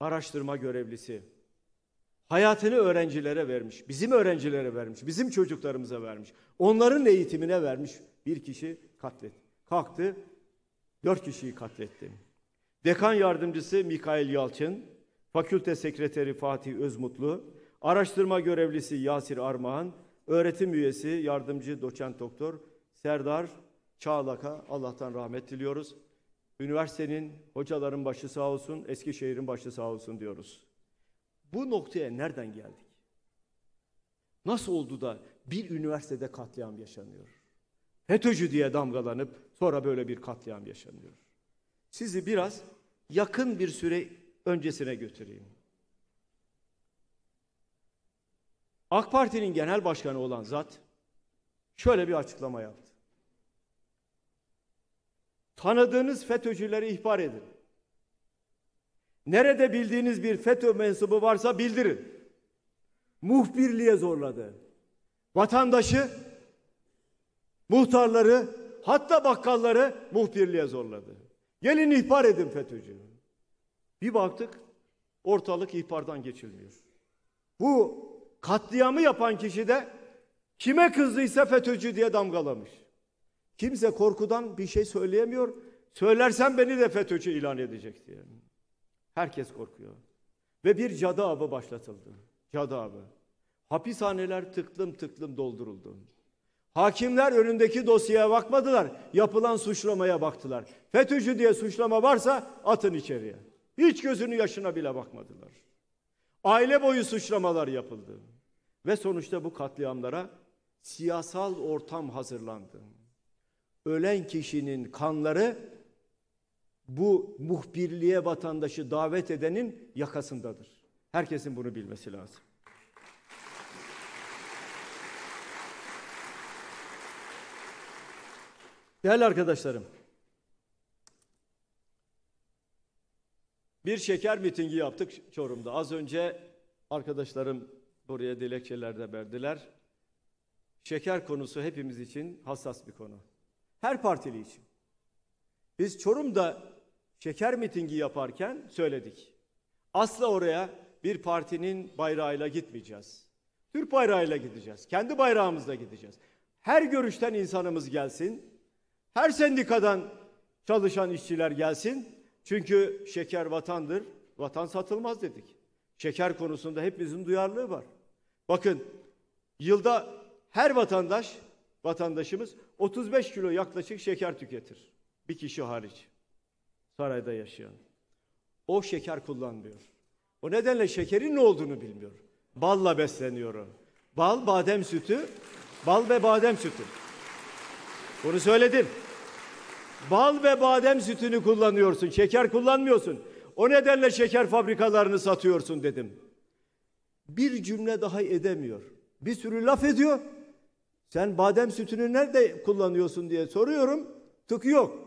araştırma görevlisi, Hayatını öğrencilere vermiş, bizim öğrencilere vermiş, bizim çocuklarımıza vermiş, onların eğitimine vermiş bir kişi katletti. Kalktı, dört kişiyi katletti. Dekan yardımcısı Mikail Yalçın, fakülte sekreteri Fatih Özmutlu, araştırma görevlisi Yasir Armağan, öğretim üyesi yardımcı doçent doktor Serdar Çağlak'a Allah'tan rahmet diliyoruz. Üniversitenin, hocaların başı sağ olsun, Eskişehir'in başı sağ olsun diyoruz bu noktaya nereden geldik? Nasıl oldu da bir üniversitede katliam yaşanıyor? FETÖ'cü diye damgalanıp sonra böyle bir katliam yaşanıyor. Sizi biraz yakın bir süre öncesine götüreyim. AK Parti'nin genel başkanı olan zat şöyle bir açıklama yaptı. Tanıdığınız FETÖ'cüleri ihbar edin. Nerede bildiğiniz bir FETÖ mensubu varsa bildirin. Muhbirliğe zorladı. Vatandaşı, muhtarları, hatta bakkalları muhbirliğe zorladı. Gelin ihbar edin FETÖ'cü. Bir baktık ortalık ihbardan geçilmiyor. Bu katliamı yapan kişi de kime kızdıysa FETÖ'cü diye damgalamış. Kimse korkudan bir şey söyleyemiyor. Söylersem beni de FETÖ'cü ilan edecek diye. Herkes korkuyor. Ve bir cadı avı başlatıldı. Cadı avı. Hapishaneler tıklım tıklım dolduruldu. Hakimler önündeki dosyaya bakmadılar. Yapılan suçlamaya baktılar. FETÖ'cü diye suçlama varsa atın içeriye. Hiç gözünü yaşına bile bakmadılar. Aile boyu suçlamalar yapıldı. Ve sonuçta bu katliamlara siyasal ortam hazırlandı. Ölen kişinin kanları bu muhbirliğe vatandaşı davet edenin yakasındadır. Herkesin bunu bilmesi lazım. Değerli arkadaşlarım, bir şeker mitingi yaptık Çorum'da. Az önce arkadaşlarım buraya dilekçeler de verdiler. Şeker konusu hepimiz için hassas bir konu. Her partili için. Biz Çorum'da şeker mitingi yaparken söyledik. Asla oraya bir partinin bayrağıyla gitmeyeceğiz. Türk bayrağıyla gideceğiz. Kendi bayrağımızla gideceğiz. Her görüşten insanımız gelsin. Her sendikadan çalışan işçiler gelsin. Çünkü şeker vatandır. Vatan satılmaz dedik. Şeker konusunda hepimizin duyarlılığı var. Bakın yılda her vatandaş vatandaşımız 35 kilo yaklaşık şeker tüketir. Bir kişi hariç sarayda yaşayan. O şeker kullanmıyor. O nedenle şekerin ne olduğunu bilmiyor. Balla besleniyor Bal, badem sütü, bal ve badem sütü. Bunu söyledim. Bal ve badem sütünü kullanıyorsun, şeker kullanmıyorsun. O nedenle şeker fabrikalarını satıyorsun dedim. Bir cümle daha edemiyor. Bir sürü laf ediyor. Sen badem sütünü nerede kullanıyorsun diye soruyorum. Tık yok.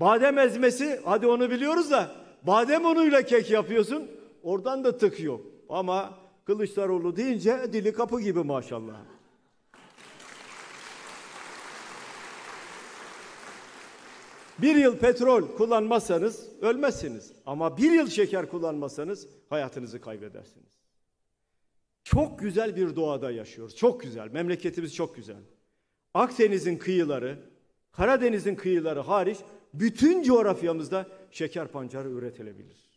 Badem ezmesi hadi onu biliyoruz da badem unuyla kek yapıyorsun oradan da tık yok. Ama Kılıçdaroğlu deyince dili kapı gibi maşallah. Bir yıl petrol kullanmazsanız ölmezsiniz. Ama bir yıl şeker kullanmazsanız hayatınızı kaybedersiniz. Çok güzel bir doğada yaşıyoruz. Çok güzel. Memleketimiz çok güzel. Akdeniz'in kıyıları, Karadeniz'in kıyıları hariç bütün coğrafyamızda şeker pancarı üretilebilir.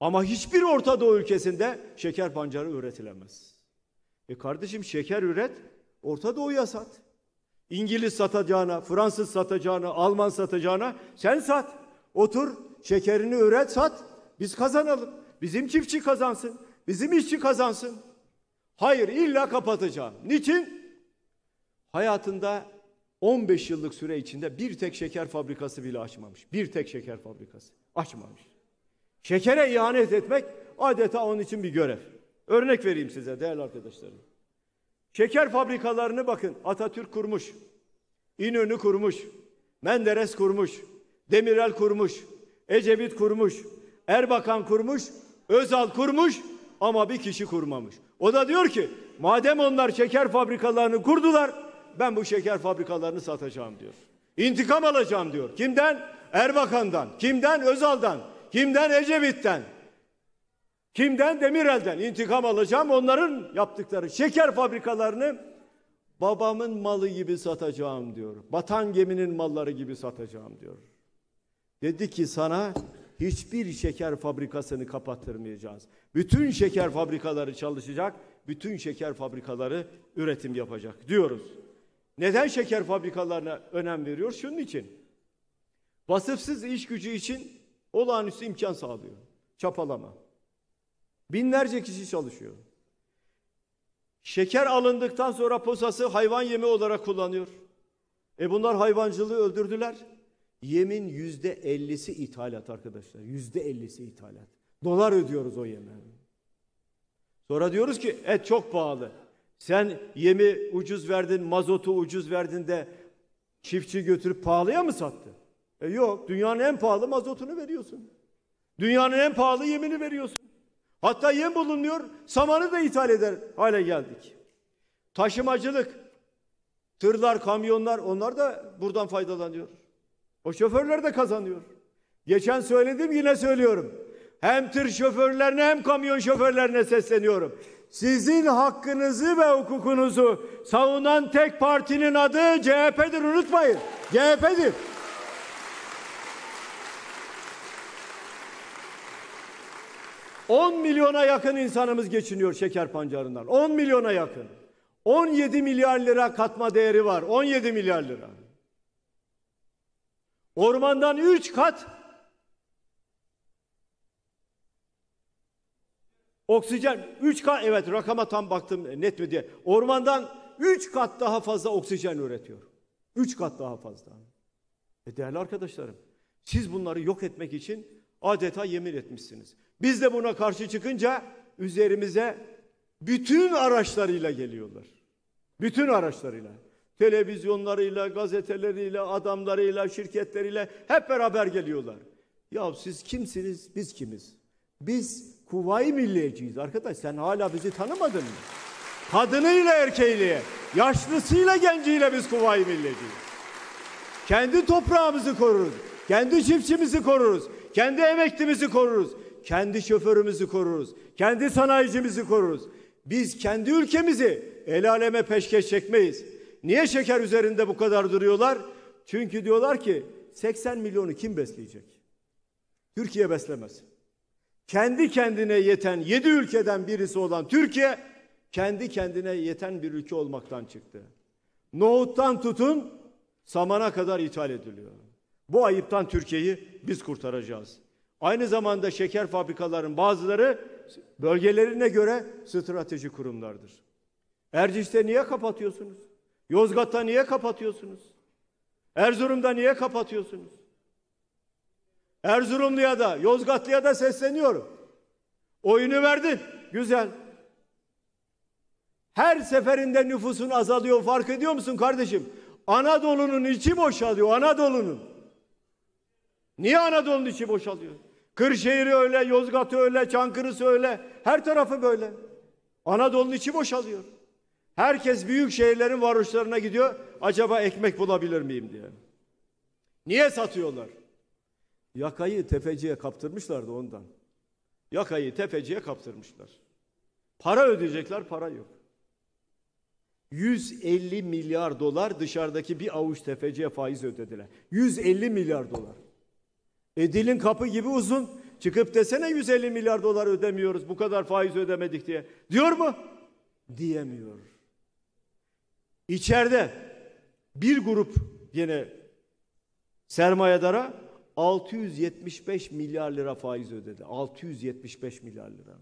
Ama hiçbir Orta Doğu ülkesinde şeker pancarı üretilemez. E kardeşim şeker üret, Orta Doğu'ya sat. İngiliz satacağına, Fransız satacağına, Alman satacağına sen sat. Otur şekerini üret sat. Biz kazanalım. Bizim çiftçi kazansın. Bizim işçi kazansın. Hayır illa kapatacağım. Niçin? Hayatında 15 yıllık süre içinde bir tek şeker fabrikası bile açmamış. Bir tek şeker fabrikası açmamış. Şekere ihanet etmek adeta onun için bir görev. Örnek vereyim size değerli arkadaşlarım. Şeker fabrikalarını bakın Atatürk kurmuş. İnönü kurmuş. Menderes kurmuş. Demirel kurmuş. Ecevit kurmuş. Erbakan kurmuş. Özal kurmuş ama bir kişi kurmamış. O da diyor ki madem onlar şeker fabrikalarını kurdular ben bu şeker fabrikalarını satacağım diyor. İntikam alacağım diyor. Kimden? Erbakan'dan, kimden? Özal'dan, kimden? Ecevit'ten, kimden? Demirel'den İntikam alacağım. Onların yaptıkları şeker fabrikalarını babamın malı gibi satacağım diyor. Batan geminin malları gibi satacağım diyor. Dedi ki sana hiçbir şeker fabrikasını kapattırmayacağız. Bütün şeker fabrikaları çalışacak, bütün şeker fabrikaları üretim yapacak diyoruz. Neden şeker fabrikalarına önem veriyor? Şunun için. Vasıfsız iş gücü için olağanüstü imkan sağlıyor. Çapalama. Binlerce kişi çalışıyor. Şeker alındıktan sonra posası hayvan yemi olarak kullanıyor. E bunlar hayvancılığı öldürdüler. Yemin yüzde ellisi ithalat arkadaşlar. Yüzde ellisi ithalat. Dolar ödüyoruz o yeme. Sonra diyoruz ki et çok pahalı. Sen yemi ucuz verdin, mazotu ucuz verdin de çiftçi götürüp pahalıya mı sattı? E yok, dünyanın en pahalı mazotunu veriyorsun. Dünyanın en pahalı yemini veriyorsun. Hatta yem bulunmuyor, samanı da ithal eder hale geldik. Taşımacılık, tırlar, kamyonlar onlar da buradan faydalanıyor. O şoförler de kazanıyor. Geçen söyledim yine söylüyorum. Hem tır şoförlerine hem kamyon şoförlerine sesleniyorum sizin hakkınızı ve hukukunuzu savunan tek partinin adı CHP'dir unutmayın. CHP'dir. On milyona yakın insanımız geçiniyor şeker pancarından. 10 milyona yakın. 17 milyar lira katma değeri var. 17 milyar lira. Ormandan üç kat Oksijen 3 kat evet rakama tam baktım e, net mi diye. Ormandan 3 kat daha fazla oksijen üretiyor. 3 kat daha fazla. E değerli arkadaşlarım siz bunları yok etmek için adeta yemin etmişsiniz. Biz de buna karşı çıkınca üzerimize bütün araçlarıyla geliyorlar. Bütün araçlarıyla. Televizyonlarıyla, gazeteleriyle, adamlarıyla, şirketleriyle hep beraber geliyorlar. Ya siz kimsiniz, biz kimiz? Biz Kuvayi milliyeciyiz. Arkadaş sen hala bizi tanımadın mı? Kadınıyla erkeğiyle, yaşlısıyla genciyle biz Kuvayi milliyeciyiz. Kendi toprağımızı koruruz. Kendi çiftçimizi koruruz. Kendi emeklimizi koruruz. Kendi şoförümüzü koruruz. Kendi sanayicimizi koruruz. Biz kendi ülkemizi el aleme peşkeş çekmeyiz. Niye şeker üzerinde bu kadar duruyorlar? Çünkü diyorlar ki 80 milyonu kim besleyecek? Türkiye beslemez kendi kendine yeten yedi ülkeden birisi olan Türkiye kendi kendine yeten bir ülke olmaktan çıktı. Nohuttan tutun samana kadar ithal ediliyor. Bu ayıptan Türkiye'yi biz kurtaracağız. Aynı zamanda şeker fabrikaların bazıları bölgelerine göre strateji kurumlardır. Erciş'te niye kapatıyorsunuz? Yozgat'ta niye kapatıyorsunuz? Erzurum'da niye kapatıyorsunuz? Erzurumlu'ya da, Yozgatlı'ya da sesleniyorum. Oyunu verdin. Güzel. Her seferinde nüfusun azalıyor. Fark ediyor musun kardeşim? Anadolu'nun içi boşalıyor. Anadolu'nun. Niye Anadolu'nun içi boşalıyor? Kırşehir öyle, Yozgat öyle, Çankırısı öyle. Her tarafı böyle. Anadolu'nun içi boşalıyor. Herkes büyük şehirlerin varoşlarına gidiyor. Acaba ekmek bulabilir miyim diye. Niye satıyorlar? Yakayı tefeciye kaptırmışlardı ondan. Yakayı tefeciye kaptırmışlar. Para ödeyecekler, para yok. 150 milyar dolar dışarıdaki bir avuç tefeciye faiz ödediler. 150 milyar dolar. E dilin kapı gibi uzun. Çıkıp desene 150 milyar dolar ödemiyoruz bu kadar faiz ödemedik diye. Diyor mu? Diyemiyor. İçeride bir grup yine sermayedara 675 milyar lira faiz ödedi. 675 milyar lira.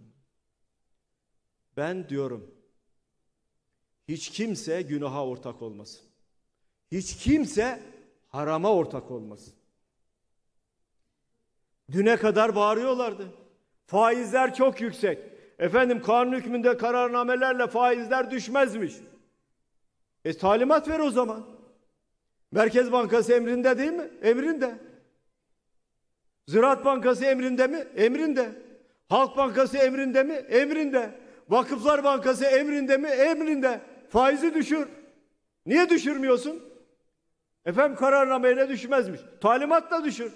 Ben diyorum hiç kimse günaha ortak olmasın. Hiç kimse harama ortak olmasın. Düne kadar bağırıyorlardı. Faizler çok yüksek. Efendim kanun hükmünde kararnamelerle faizler düşmezmiş. E talimat ver o zaman. Merkez Bankası emrinde değil mi? Emrinde. Ziraat Bankası emrinde mi? Emrinde. Halk Bankası emrinde mi? Emrinde. Vakıflar Bankası emrinde mi? Emrinde. Faizi düşür. Niye düşürmüyorsun? Efendim kararnameyle düşmezmiş. Talimatla düşür.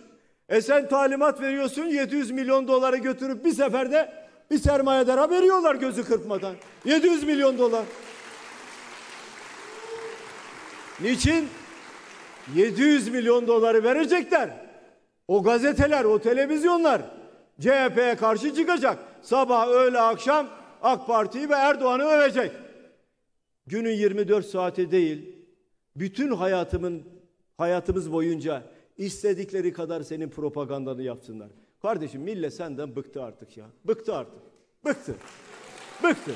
E sen talimat veriyorsun 700 milyon doları götürüp bir seferde bir sermayedara veriyorlar gözü kırpmadan. 700 milyon dolar. Niçin? 700 milyon doları verecekler. O gazeteler, o televizyonlar CHP'ye karşı çıkacak. Sabah, öğle, akşam AK Parti'yi ve Erdoğan'ı övecek. Günün 24 saati değil, bütün hayatımın hayatımız boyunca istedikleri kadar senin propagandanı yapsınlar. Kardeşim millet senden bıktı artık ya. Bıktı artık. Bıktı. Bıktı.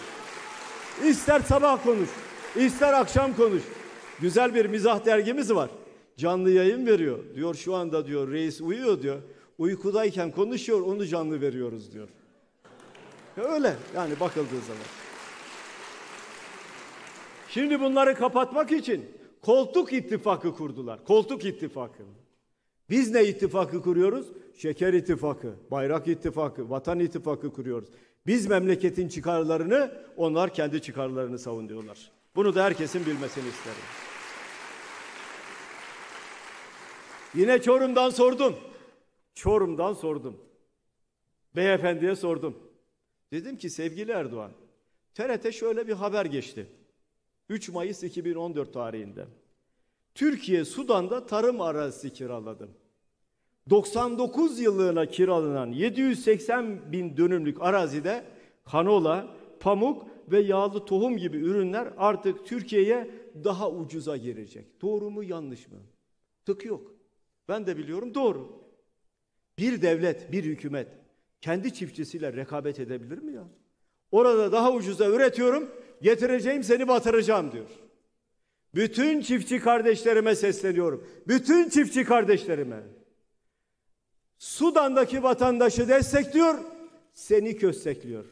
İster sabah konuş, ister akşam konuş. Güzel bir mizah dergimiz var canlı yayın veriyor. Diyor şu anda diyor reis uyuyor diyor. Uykudayken konuşuyor onu canlı veriyoruz diyor. öyle yani bakıldığı zaman. Şimdi bunları kapatmak için koltuk ittifakı kurdular. Koltuk ittifakı. Biz ne ittifakı kuruyoruz? Şeker ittifakı, bayrak ittifakı, vatan ittifakı kuruyoruz. Biz memleketin çıkarlarını, onlar kendi çıkarlarını savunuyorlar. Bunu da herkesin bilmesini isterim. Yine Çorum'dan sordum. Çorum'dan sordum. Beyefendiye sordum. Dedim ki sevgili Erdoğan, TRT şöyle bir haber geçti. 3 Mayıs 2014 tarihinde. Türkiye Sudan'da tarım arazisi kiraladı. 99 yıllığına kiralanan 780 bin dönümlük arazide kanola, pamuk ve yağlı tohum gibi ürünler artık Türkiye'ye daha ucuza girecek. Doğru mu yanlış mı? Tık yok. Ben de biliyorum doğru. Bir devlet, bir hükümet kendi çiftçisiyle rekabet edebilir mi ya? Orada daha ucuza üretiyorum, getireceğim seni batıracağım diyor. Bütün çiftçi kardeşlerime sesleniyorum. Bütün çiftçi kardeşlerime. Sudan'daki vatandaşı destekliyor, seni köstekliyor.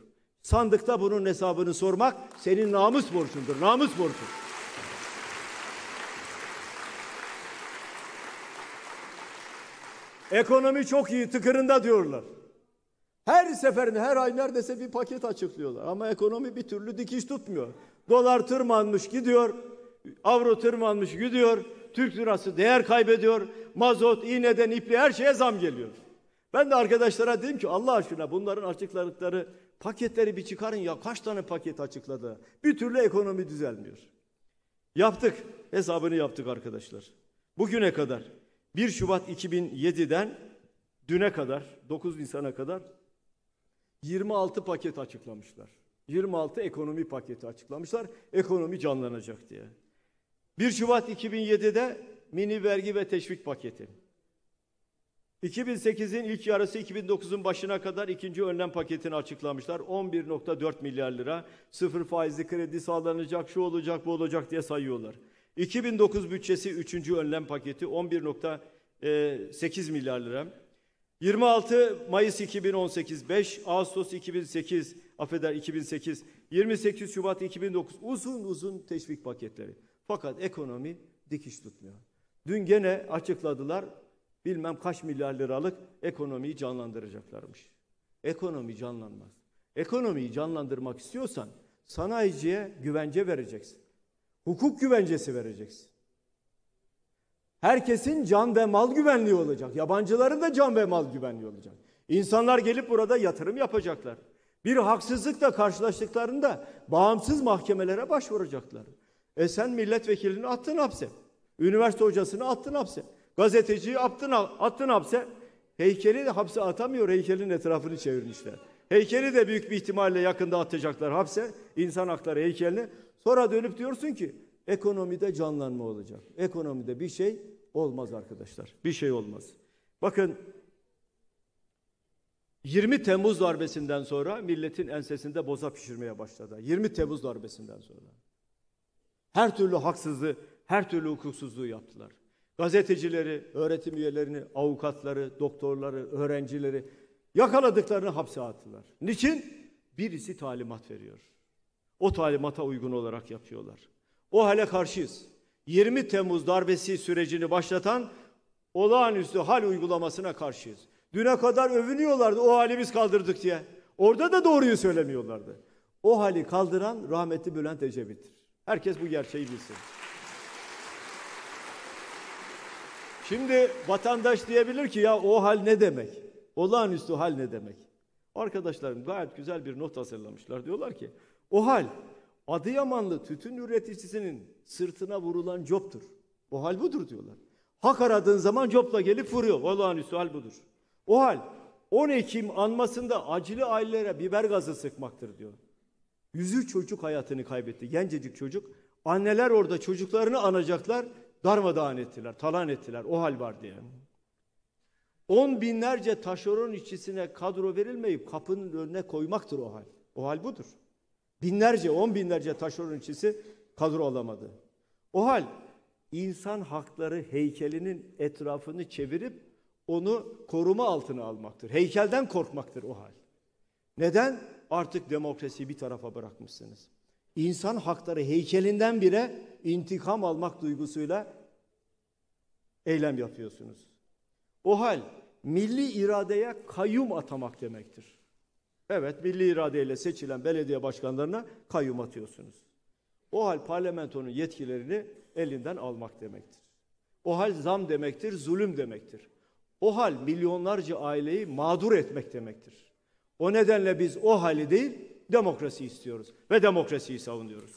Sandıkta bunun hesabını sormak senin namus borcundur, namus borcun. Ekonomi çok iyi tıkırında diyorlar. Her seferinde her ay neredeyse bir paket açıklıyorlar ama ekonomi bir türlü dikiş tutmuyor. Dolar tırmanmış gidiyor, avro tırmanmış gidiyor, Türk lirası değer kaybediyor, mazot, iğneden ipli her şeye zam geliyor. Ben de arkadaşlara dedim ki Allah aşkına bunların açıkladıkları paketleri bir çıkarın ya kaç tane paket açıkladı. Bir türlü ekonomi düzelmiyor. Yaptık. Hesabını yaptık arkadaşlar. Bugüne kadar 1 Şubat 2007'den düne kadar 9 Nisan'a kadar 26 paket açıklamışlar. 26 ekonomi paketi açıklamışlar. Ekonomi canlanacak diye. 1 Şubat 2007'de mini vergi ve teşvik paketi. 2008'in ilk yarısı 2009'un başına kadar ikinci önlem paketini açıklamışlar. 11.4 milyar lira sıfır faizli kredi sağlanacak, şu olacak, bu olacak diye sayıyorlar. 2009 bütçesi 3. önlem paketi 11.8 milyar lira. 26 Mayıs 2018 5 Ağustos 2008 affeder 2008 28 Şubat 2009 uzun uzun teşvik paketleri. Fakat ekonomi dikiş tutmuyor. Dün gene açıkladılar bilmem kaç milyar liralık ekonomiyi canlandıracaklarmış. Ekonomi canlanmaz. Ekonomiyi canlandırmak istiyorsan sanayiciye güvence vereceksin. Hukuk güvencesi vereceksin. Herkesin can ve mal güvenliği olacak. Yabancıların da can ve mal güvenliği olacak. İnsanlar gelip burada yatırım yapacaklar. Bir haksızlıkla karşılaştıklarında bağımsız mahkemelere başvuracaklar. E sen milletvekilini attın hapse. Üniversite hocasını attın hapse. Gazeteciyi attın, attın hapse. Heykeli de hapse atamıyor. Heykelin etrafını çevirmişler. Heykeli de büyük bir ihtimalle yakında atacaklar hapse. İnsan hakları heykelini. Sonra dönüp diyorsun ki ekonomide canlanma olacak. Ekonomide bir şey olmaz arkadaşlar. Bir şey olmaz. Bakın 20 Temmuz darbesinden sonra milletin ensesinde boza pişirmeye başladı. 20 Temmuz darbesinden sonra. Her türlü haksızlığı, her türlü hukuksuzluğu yaptılar. Gazetecileri, öğretim üyelerini, avukatları, doktorları, öğrencileri yakaladıklarını hapse attılar. Niçin? Birisi talimat veriyor. O talimata uygun olarak yapıyorlar. O hale karşıyız. 20 Temmuz darbesi sürecini başlatan olağanüstü hal uygulamasına karşıyız. Düne kadar övünüyorlardı o hali biz kaldırdık diye. Orada da doğruyu söylemiyorlardı. O hali kaldıran rahmetli Bülent Ecevit'tir. Herkes bu gerçeği bilsin. Şimdi vatandaş diyebilir ki ya o hal ne demek? Olağanüstü hal ne demek? Arkadaşlarım gayet güzel bir not hazırlamışlar. Diyorlar ki o hal Adıyamanlı tütün üreticisinin sırtına vurulan coptur. O hal budur diyorlar. Hak aradığın zaman copla gelip vuruyor. Olağanüstü hal budur. O hal 10 Ekim anmasında acili ailelere biber gazı sıkmaktır diyor. Yüzü çocuk hayatını kaybetti. Gencecik çocuk. Anneler orada çocuklarını anacaklar. Darmadağın ettiler, talan ettiler. O hal var diye. On binlerce taşeron işçisine kadro verilmeyip kapının önüne koymaktır o hal. O hal budur. Binlerce, on binlerce taşeron işçisi kadro alamadı. O hal insan hakları heykelinin etrafını çevirip onu koruma altına almaktır. Heykelden korkmaktır o hal. Neden? Artık demokrasiyi bir tarafa bırakmışsınız. İnsan hakları heykelinden bile intikam almak duygusuyla eylem yapıyorsunuz. O hal milli iradeye kayyum atamak demektir. Evet, milli iradeyle seçilen belediye başkanlarına kayyum atıyorsunuz. O hal parlamentonun yetkilerini elinden almak demektir. O hal zam demektir, zulüm demektir. O hal milyonlarca aileyi mağdur etmek demektir. O nedenle biz o hali değil, demokrasi istiyoruz ve demokrasiyi savunuyoruz.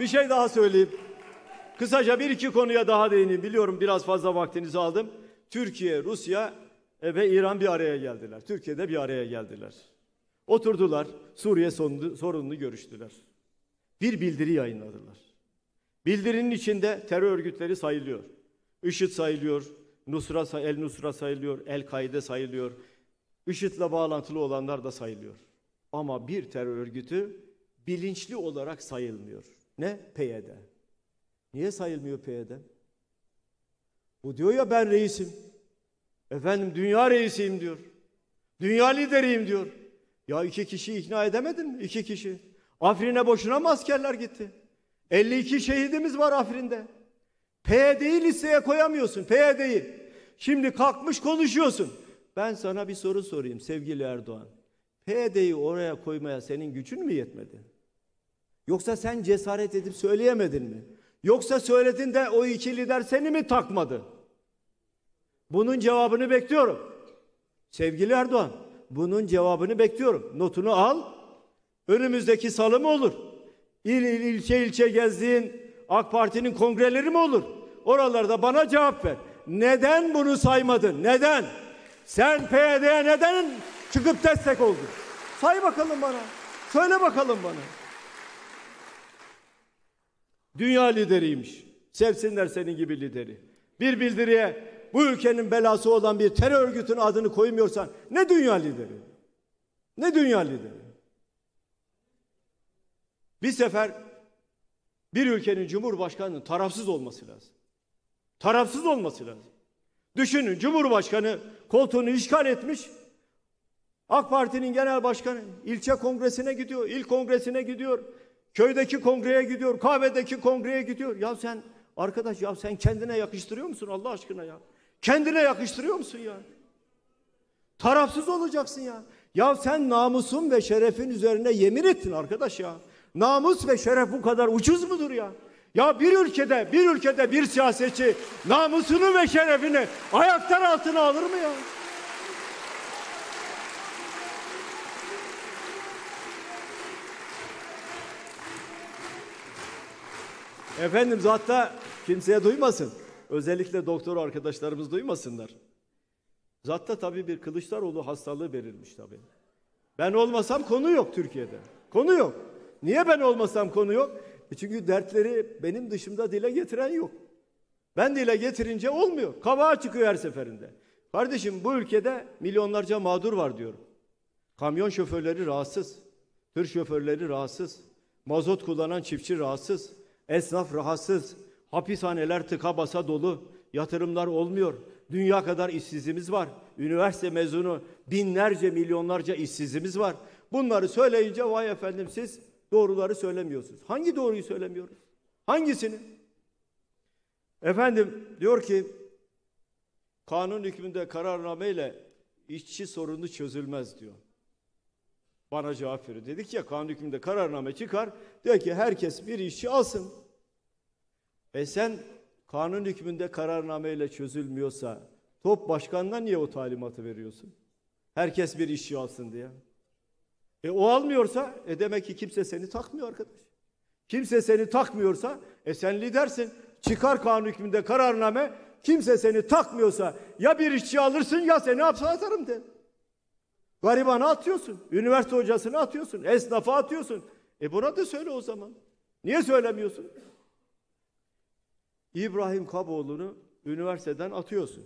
Bir şey daha söyleyeyim. Kısaca bir iki konuya daha değineyim. Biliyorum biraz fazla vaktinizi aldım. Türkiye, Rusya e, ve İran bir araya geldiler. Türkiye'de bir araya geldiler. Oturdular, Suriye sorununu, görüştüler. Bir bildiri yayınladılar. Bildirinin içinde terör örgütleri sayılıyor. IŞİD sayılıyor, Nusra, El Nusra sayılıyor, El Kaide sayılıyor. IŞİD'le bağlantılı olanlar da sayılıyor. Ama bir terör örgütü bilinçli olarak sayılmıyor. Ne? PYD. Niye sayılmıyor PYD? Bu diyor ya ben reisim. Efendim dünya reisiyim diyor. Dünya lideriyim diyor. Ya iki kişi ikna edemedin mi? İki kişi. Afrin'e boşuna mı askerler gitti? 52 şehidimiz var Afrin'de. PYD'yi listeye koyamıyorsun. PYD'yi. Şimdi kalkmış konuşuyorsun. Ben sana bir soru sorayım sevgili Erdoğan. PYD'yi oraya koymaya senin gücün mü yetmedi? Yoksa sen cesaret edip söyleyemedin mi? Yoksa söyledin de o iki lider seni mi takmadı? Bunun cevabını bekliyorum. Sevgili Erdoğan, bunun cevabını bekliyorum. Notunu al. Önümüzdeki salı mı olur? İl il ilçe ilçe gezdiğin AK Parti'nin kongreleri mi olur? Oralarda bana cevap ver. Neden bunu saymadın? Neden? Sen PYD'ye neden çıkıp destek oldun? Say bakalım bana. Söyle bakalım bana. Dünya lideriymiş. Sevsinler senin gibi lideri. Bir bildiriye bu ülkenin belası olan bir terör örgütünün adını koymuyorsan ne dünya lideri? Ne dünya lideri? Bir sefer bir ülkenin cumhurbaşkanının tarafsız olması lazım. Tarafsız olması lazım. Düşünün Cumhurbaşkanı koltuğunu işgal etmiş. AK Parti'nin genel başkanı ilçe kongresine gidiyor, il kongresine gidiyor. Köydeki kongreye gidiyor, kahvedeki kongreye gidiyor. Ya sen arkadaş ya sen kendine yakıştırıyor musun Allah aşkına ya? Kendine yakıştırıyor musun ya? Tarafsız olacaksın ya. Ya sen namusun ve şerefin üzerine yemin ettin arkadaş ya. Namus ve şeref bu kadar ucuz mudur ya? Ya bir ülkede, bir ülkede bir siyasetçi namusunu ve şerefini ayaklar altına alır mı ya? Efendim zatta kimseye duymasın. Özellikle doktor arkadaşlarımız duymasınlar. Zatta tabii bir Kılıçdaroğlu hastalığı verilmiş tabii. Ben olmasam konu yok Türkiye'de. Konu yok. Niye ben olmasam konu yok? E çünkü dertleri benim dışımda dile getiren yok. Ben dile getirince olmuyor. Kabağa çıkıyor her seferinde. Kardeşim bu ülkede milyonlarca mağdur var diyorum. Kamyon şoförleri rahatsız. Tır şoförleri rahatsız. Mazot kullanan çiftçi rahatsız. Esnaf rahatsız, hapishaneler tıka basa dolu, yatırımlar olmuyor. Dünya kadar işsizimiz var. Üniversite mezunu binlerce, milyonlarca işsizimiz var. Bunları söyleyince vay efendim siz doğruları söylemiyorsunuz. Hangi doğruyu söylemiyoruz? Hangisini? Efendim diyor ki kanun hükmünde kararnameyle işçi sorunu çözülmez diyor. Bana cevap verir. Dedik ya kanun hükmünde kararname çıkar. Diyor ki herkes bir işçi alsın. E sen kanun hükmünde kararnameyle çözülmüyorsa top başkanına niye o talimatı veriyorsun? Herkes bir işçi alsın diye. E o almıyorsa e demek ki kimse seni takmıyor arkadaş. Kimse seni takmıyorsa e sen lidersin. Çıkar kanun hükmünde kararname. Kimse seni takmıyorsa ya bir işçi alırsın ya seni hapse atarım de. Garibanı atıyorsun. Üniversite hocasını atıyorsun. Esnafı atıyorsun. E buna da söyle o zaman. Niye söylemiyorsun? İbrahim Kaboğlu'nu üniversiteden atıyorsun.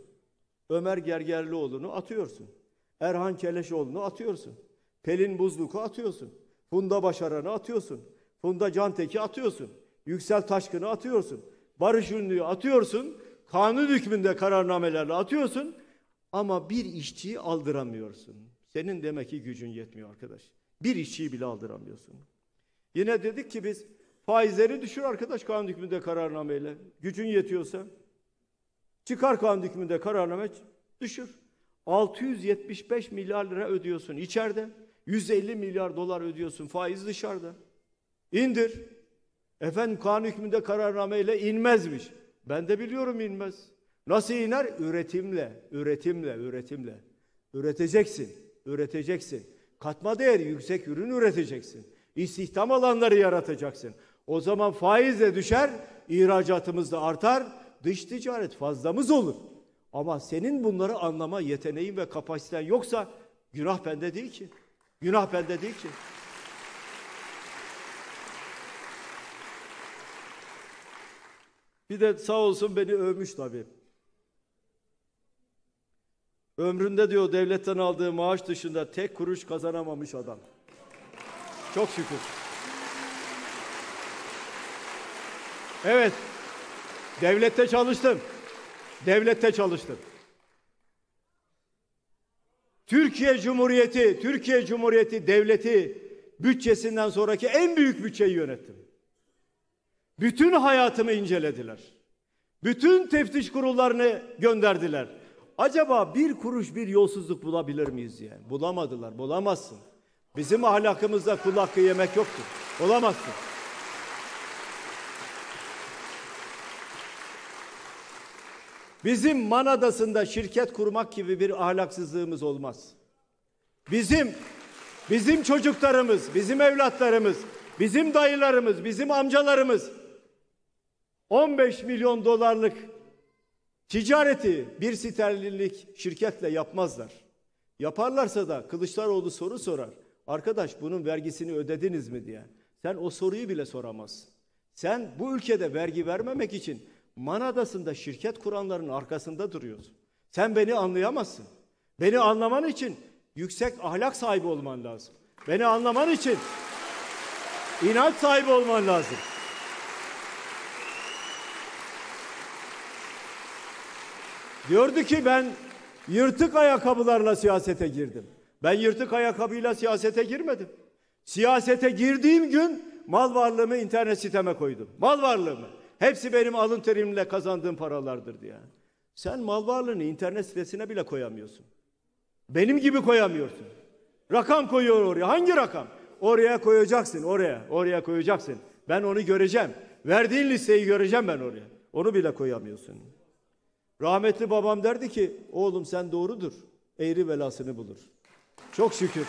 Ömer Gergerlioğlu'nu atıyorsun. Erhan Keleşoğlu'nu atıyorsun. Pelin Buzluk'u atıyorsun. Funda Başaran'ı atıyorsun. Funda Cantek'i atıyorsun. Yüksel Taşkın'ı atıyorsun. Barış Ünlü'yü atıyorsun. Kanun hükmünde kararnamelerle atıyorsun. Ama bir işçiyi aldıramıyorsun. Senin demek ki gücün yetmiyor arkadaş. Bir işçiyi bile aldıramıyorsun. Yine dedik ki biz faizleri düşür arkadaş kanun hükmünde kararnameyle. Gücün yetiyorsa çıkar kanun hükmünde kararname düşür. 675 milyar lira ödüyorsun içeride. 150 milyar dolar ödüyorsun faiz dışarıda. İndir. Efendim kanun hükmünde kararnameyle inmezmiş. Ben de biliyorum inmez. Nasıl iner? Üretimle, üretimle, üretimle. Üreteceksin üreteceksin. Katma değer yüksek ürün üreteceksin. İstihdam alanları yaratacaksın. O zaman faiz de düşer, ihracatımız da artar, dış ticaret fazlamız olur. Ama senin bunları anlama yeteneğin ve kapasiten yoksa günah bende değil ki. Günah bende değil ki. Bir de sağ olsun beni övmüş tabii. Ömründe diyor devletten aldığı maaş dışında tek kuruş kazanamamış adam. Çok şükür. Evet. Devlette çalıştım. Devlette çalıştım. Türkiye Cumhuriyeti, Türkiye Cumhuriyeti devleti bütçesinden sonraki en büyük bütçeyi yönettim. Bütün hayatımı incelediler. Bütün teftiş kurullarını gönderdiler. Acaba bir kuruş bir yolsuzluk bulabilir miyiz diye. Bulamadılar, bulamazsın. Bizim ahlakımızda kul hakkı yemek yoktur. Bulamazsın. Bizim Manadası'nda şirket kurmak gibi bir ahlaksızlığımız olmaz. Bizim bizim çocuklarımız, bizim evlatlarımız, bizim dayılarımız, bizim amcalarımız 15 milyon dolarlık Ticareti bir sterlinlik şirketle yapmazlar. Yaparlarsa da Kılıçdaroğlu soru sorar. Arkadaş bunun vergisini ödediniz mi diye. Sen o soruyu bile soramazsın. Sen bu ülkede vergi vermemek için Manadası'nda şirket kuranların arkasında duruyorsun. Sen beni anlayamazsın. Beni anlaman için yüksek ahlak sahibi olman lazım. Beni anlaman için inanç sahibi olman lazım. Diyordu ki ben yırtık ayakkabılarla siyasete girdim. Ben yırtık ayakkabıyla siyasete girmedim. Siyasete girdiğim gün mal varlığımı internet siteme koydum. Mal varlığımı. Hepsi benim alın terimle kazandığım paralardır diye. Sen mal varlığını internet sitesine bile koyamıyorsun. Benim gibi koyamıyorsun. Rakam koyuyor oraya. Hangi rakam? Oraya koyacaksın, oraya. Oraya koyacaksın. Ben onu göreceğim. Verdiğin listeyi göreceğim ben oraya. Onu bile koyamıyorsun. Rahmetli babam derdi ki oğlum sen doğrudur. Eğri velasını bulur. Çok şükür.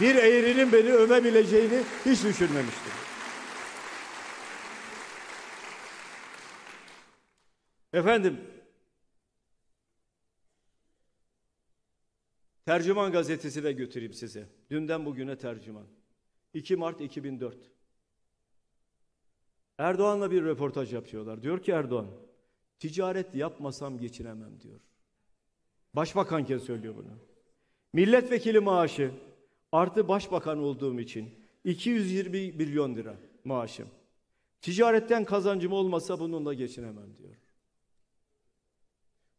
Bir eğrinin beni ömebileceğini hiç düşünmemiştim. Efendim, Tercüman gazetesi de götüreyim size. Dünden bugüne tercüman. 2 Mart 2004. Erdoğan'la bir röportaj yapıyorlar. Diyor ki Erdoğan, Ticaret yapmasam geçinemem diyor. Başbakanken söylüyor bunu. Milletvekili maaşı artı başbakan olduğum için 220 milyon lira maaşım. Ticaretten kazancım olmasa bununla geçinemem diyor.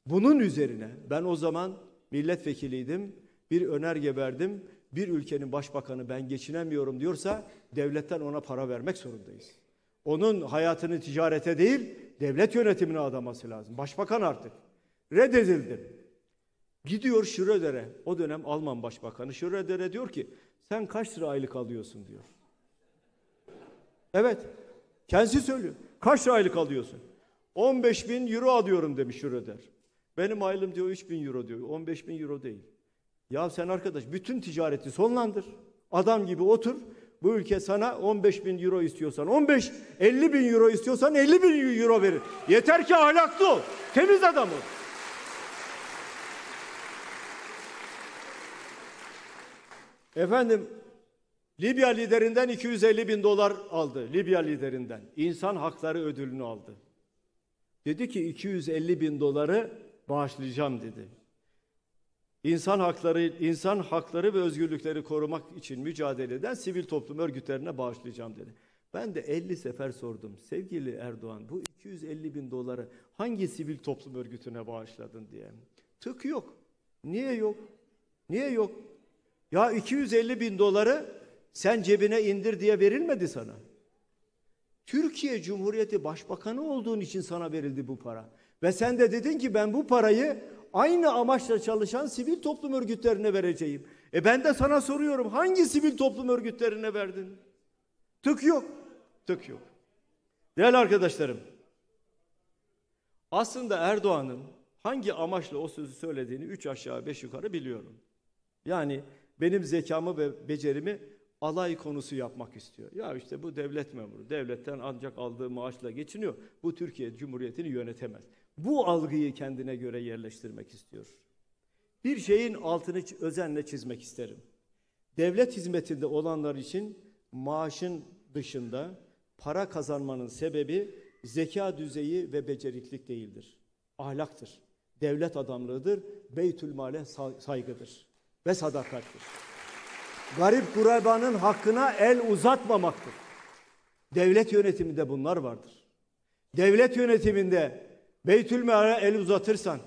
Bunun üzerine ben o zaman milletvekiliydim, bir önerge verdim. Bir ülkenin başbakanı ben geçinemiyorum diyorsa devletten ona para vermek zorundayız. Onun hayatını ticarete değil, devlet yönetimine adaması lazım. Başbakan artık. Reddedildin. Gidiyor Schröder'e. O dönem Alman başbakanı Schröder'e diyor ki sen kaç lira aylık alıyorsun diyor. Evet. Kendisi söylüyor. Kaç lira aylık alıyorsun? 15 bin euro alıyorum demiş Schröder. Benim aylım diyor 3 bin euro diyor. 15 bin euro değil. Ya sen arkadaş bütün ticareti sonlandır. Adam gibi otur bu ülke sana 15 bin euro istiyorsan 15, 50 bin euro istiyorsan 50 bin euro verir. Yeter ki ahlaklı ol, temiz adam ol. Efendim Libya liderinden 250 bin dolar aldı. Libya liderinden. İnsan hakları ödülünü aldı. Dedi ki 250 bin doları bağışlayacağım dedi insan hakları insan hakları ve özgürlükleri korumak için mücadele eden sivil toplum örgütlerine bağışlayacağım dedi. Ben de 50 sefer sordum. Sevgili Erdoğan bu 250 bin doları hangi sivil toplum örgütüne bağışladın diye. Tık yok. Niye yok? Niye yok? Ya 250 bin doları sen cebine indir diye verilmedi sana. Türkiye Cumhuriyeti Başbakanı olduğun için sana verildi bu para. Ve sen de dedin ki ben bu parayı aynı amaçla çalışan sivil toplum örgütlerine vereceğim. E ben de sana soruyorum hangi sivil toplum örgütlerine verdin? Tık yok. Tık yok. Değerli arkadaşlarım. Aslında Erdoğan'ın hangi amaçla o sözü söylediğini üç aşağı beş yukarı biliyorum. Yani benim zekamı ve becerimi alay konusu yapmak istiyor. Ya işte bu devlet memuru, devletten ancak aldığı maaşla geçiniyor. Bu Türkiye Cumhuriyeti'ni yönetemez bu algıyı kendine göre yerleştirmek istiyor. Bir şeyin altını özenle çizmek isterim. Devlet hizmetinde olanlar için maaşın dışında para kazanmanın sebebi zeka düzeyi ve beceriklik değildir. Ahlaktır. Devlet adamlığıdır. Beytül Beytülmale saygıdır. Ve sadakattir. Garip kurabanın hakkına el uzatmamaktır. Devlet yönetiminde bunlar vardır. Devlet yönetiminde Beytülmale el uzatırsan,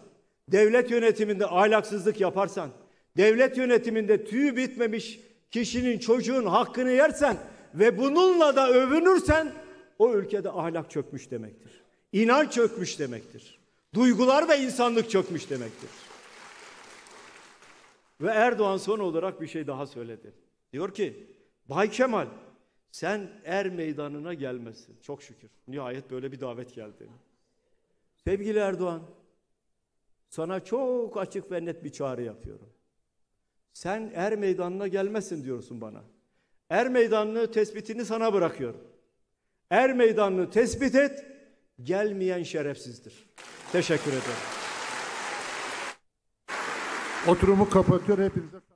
devlet yönetiminde ahlaksızlık yaparsan, devlet yönetiminde tüyü bitmemiş kişinin çocuğun hakkını yersen ve bununla da övünürsen o ülkede ahlak çökmüş demektir. İnanç çökmüş demektir. Duygular ve insanlık çökmüş demektir. Ve Erdoğan son olarak bir şey daha söyledi. Diyor ki Bay Kemal sen er meydanına gelmesin. Çok şükür. Nihayet böyle bir davet geldi. Sevgili Erdoğan, sana çok açık ve net bir çağrı yapıyorum. Sen er meydanına gelmesin diyorsun bana. Er meydanını tespitini sana bırakıyorum. Er meydanını tespit et, gelmeyen şerefsizdir. Teşekkür ederim. Oturumu kapatıyor hepinize.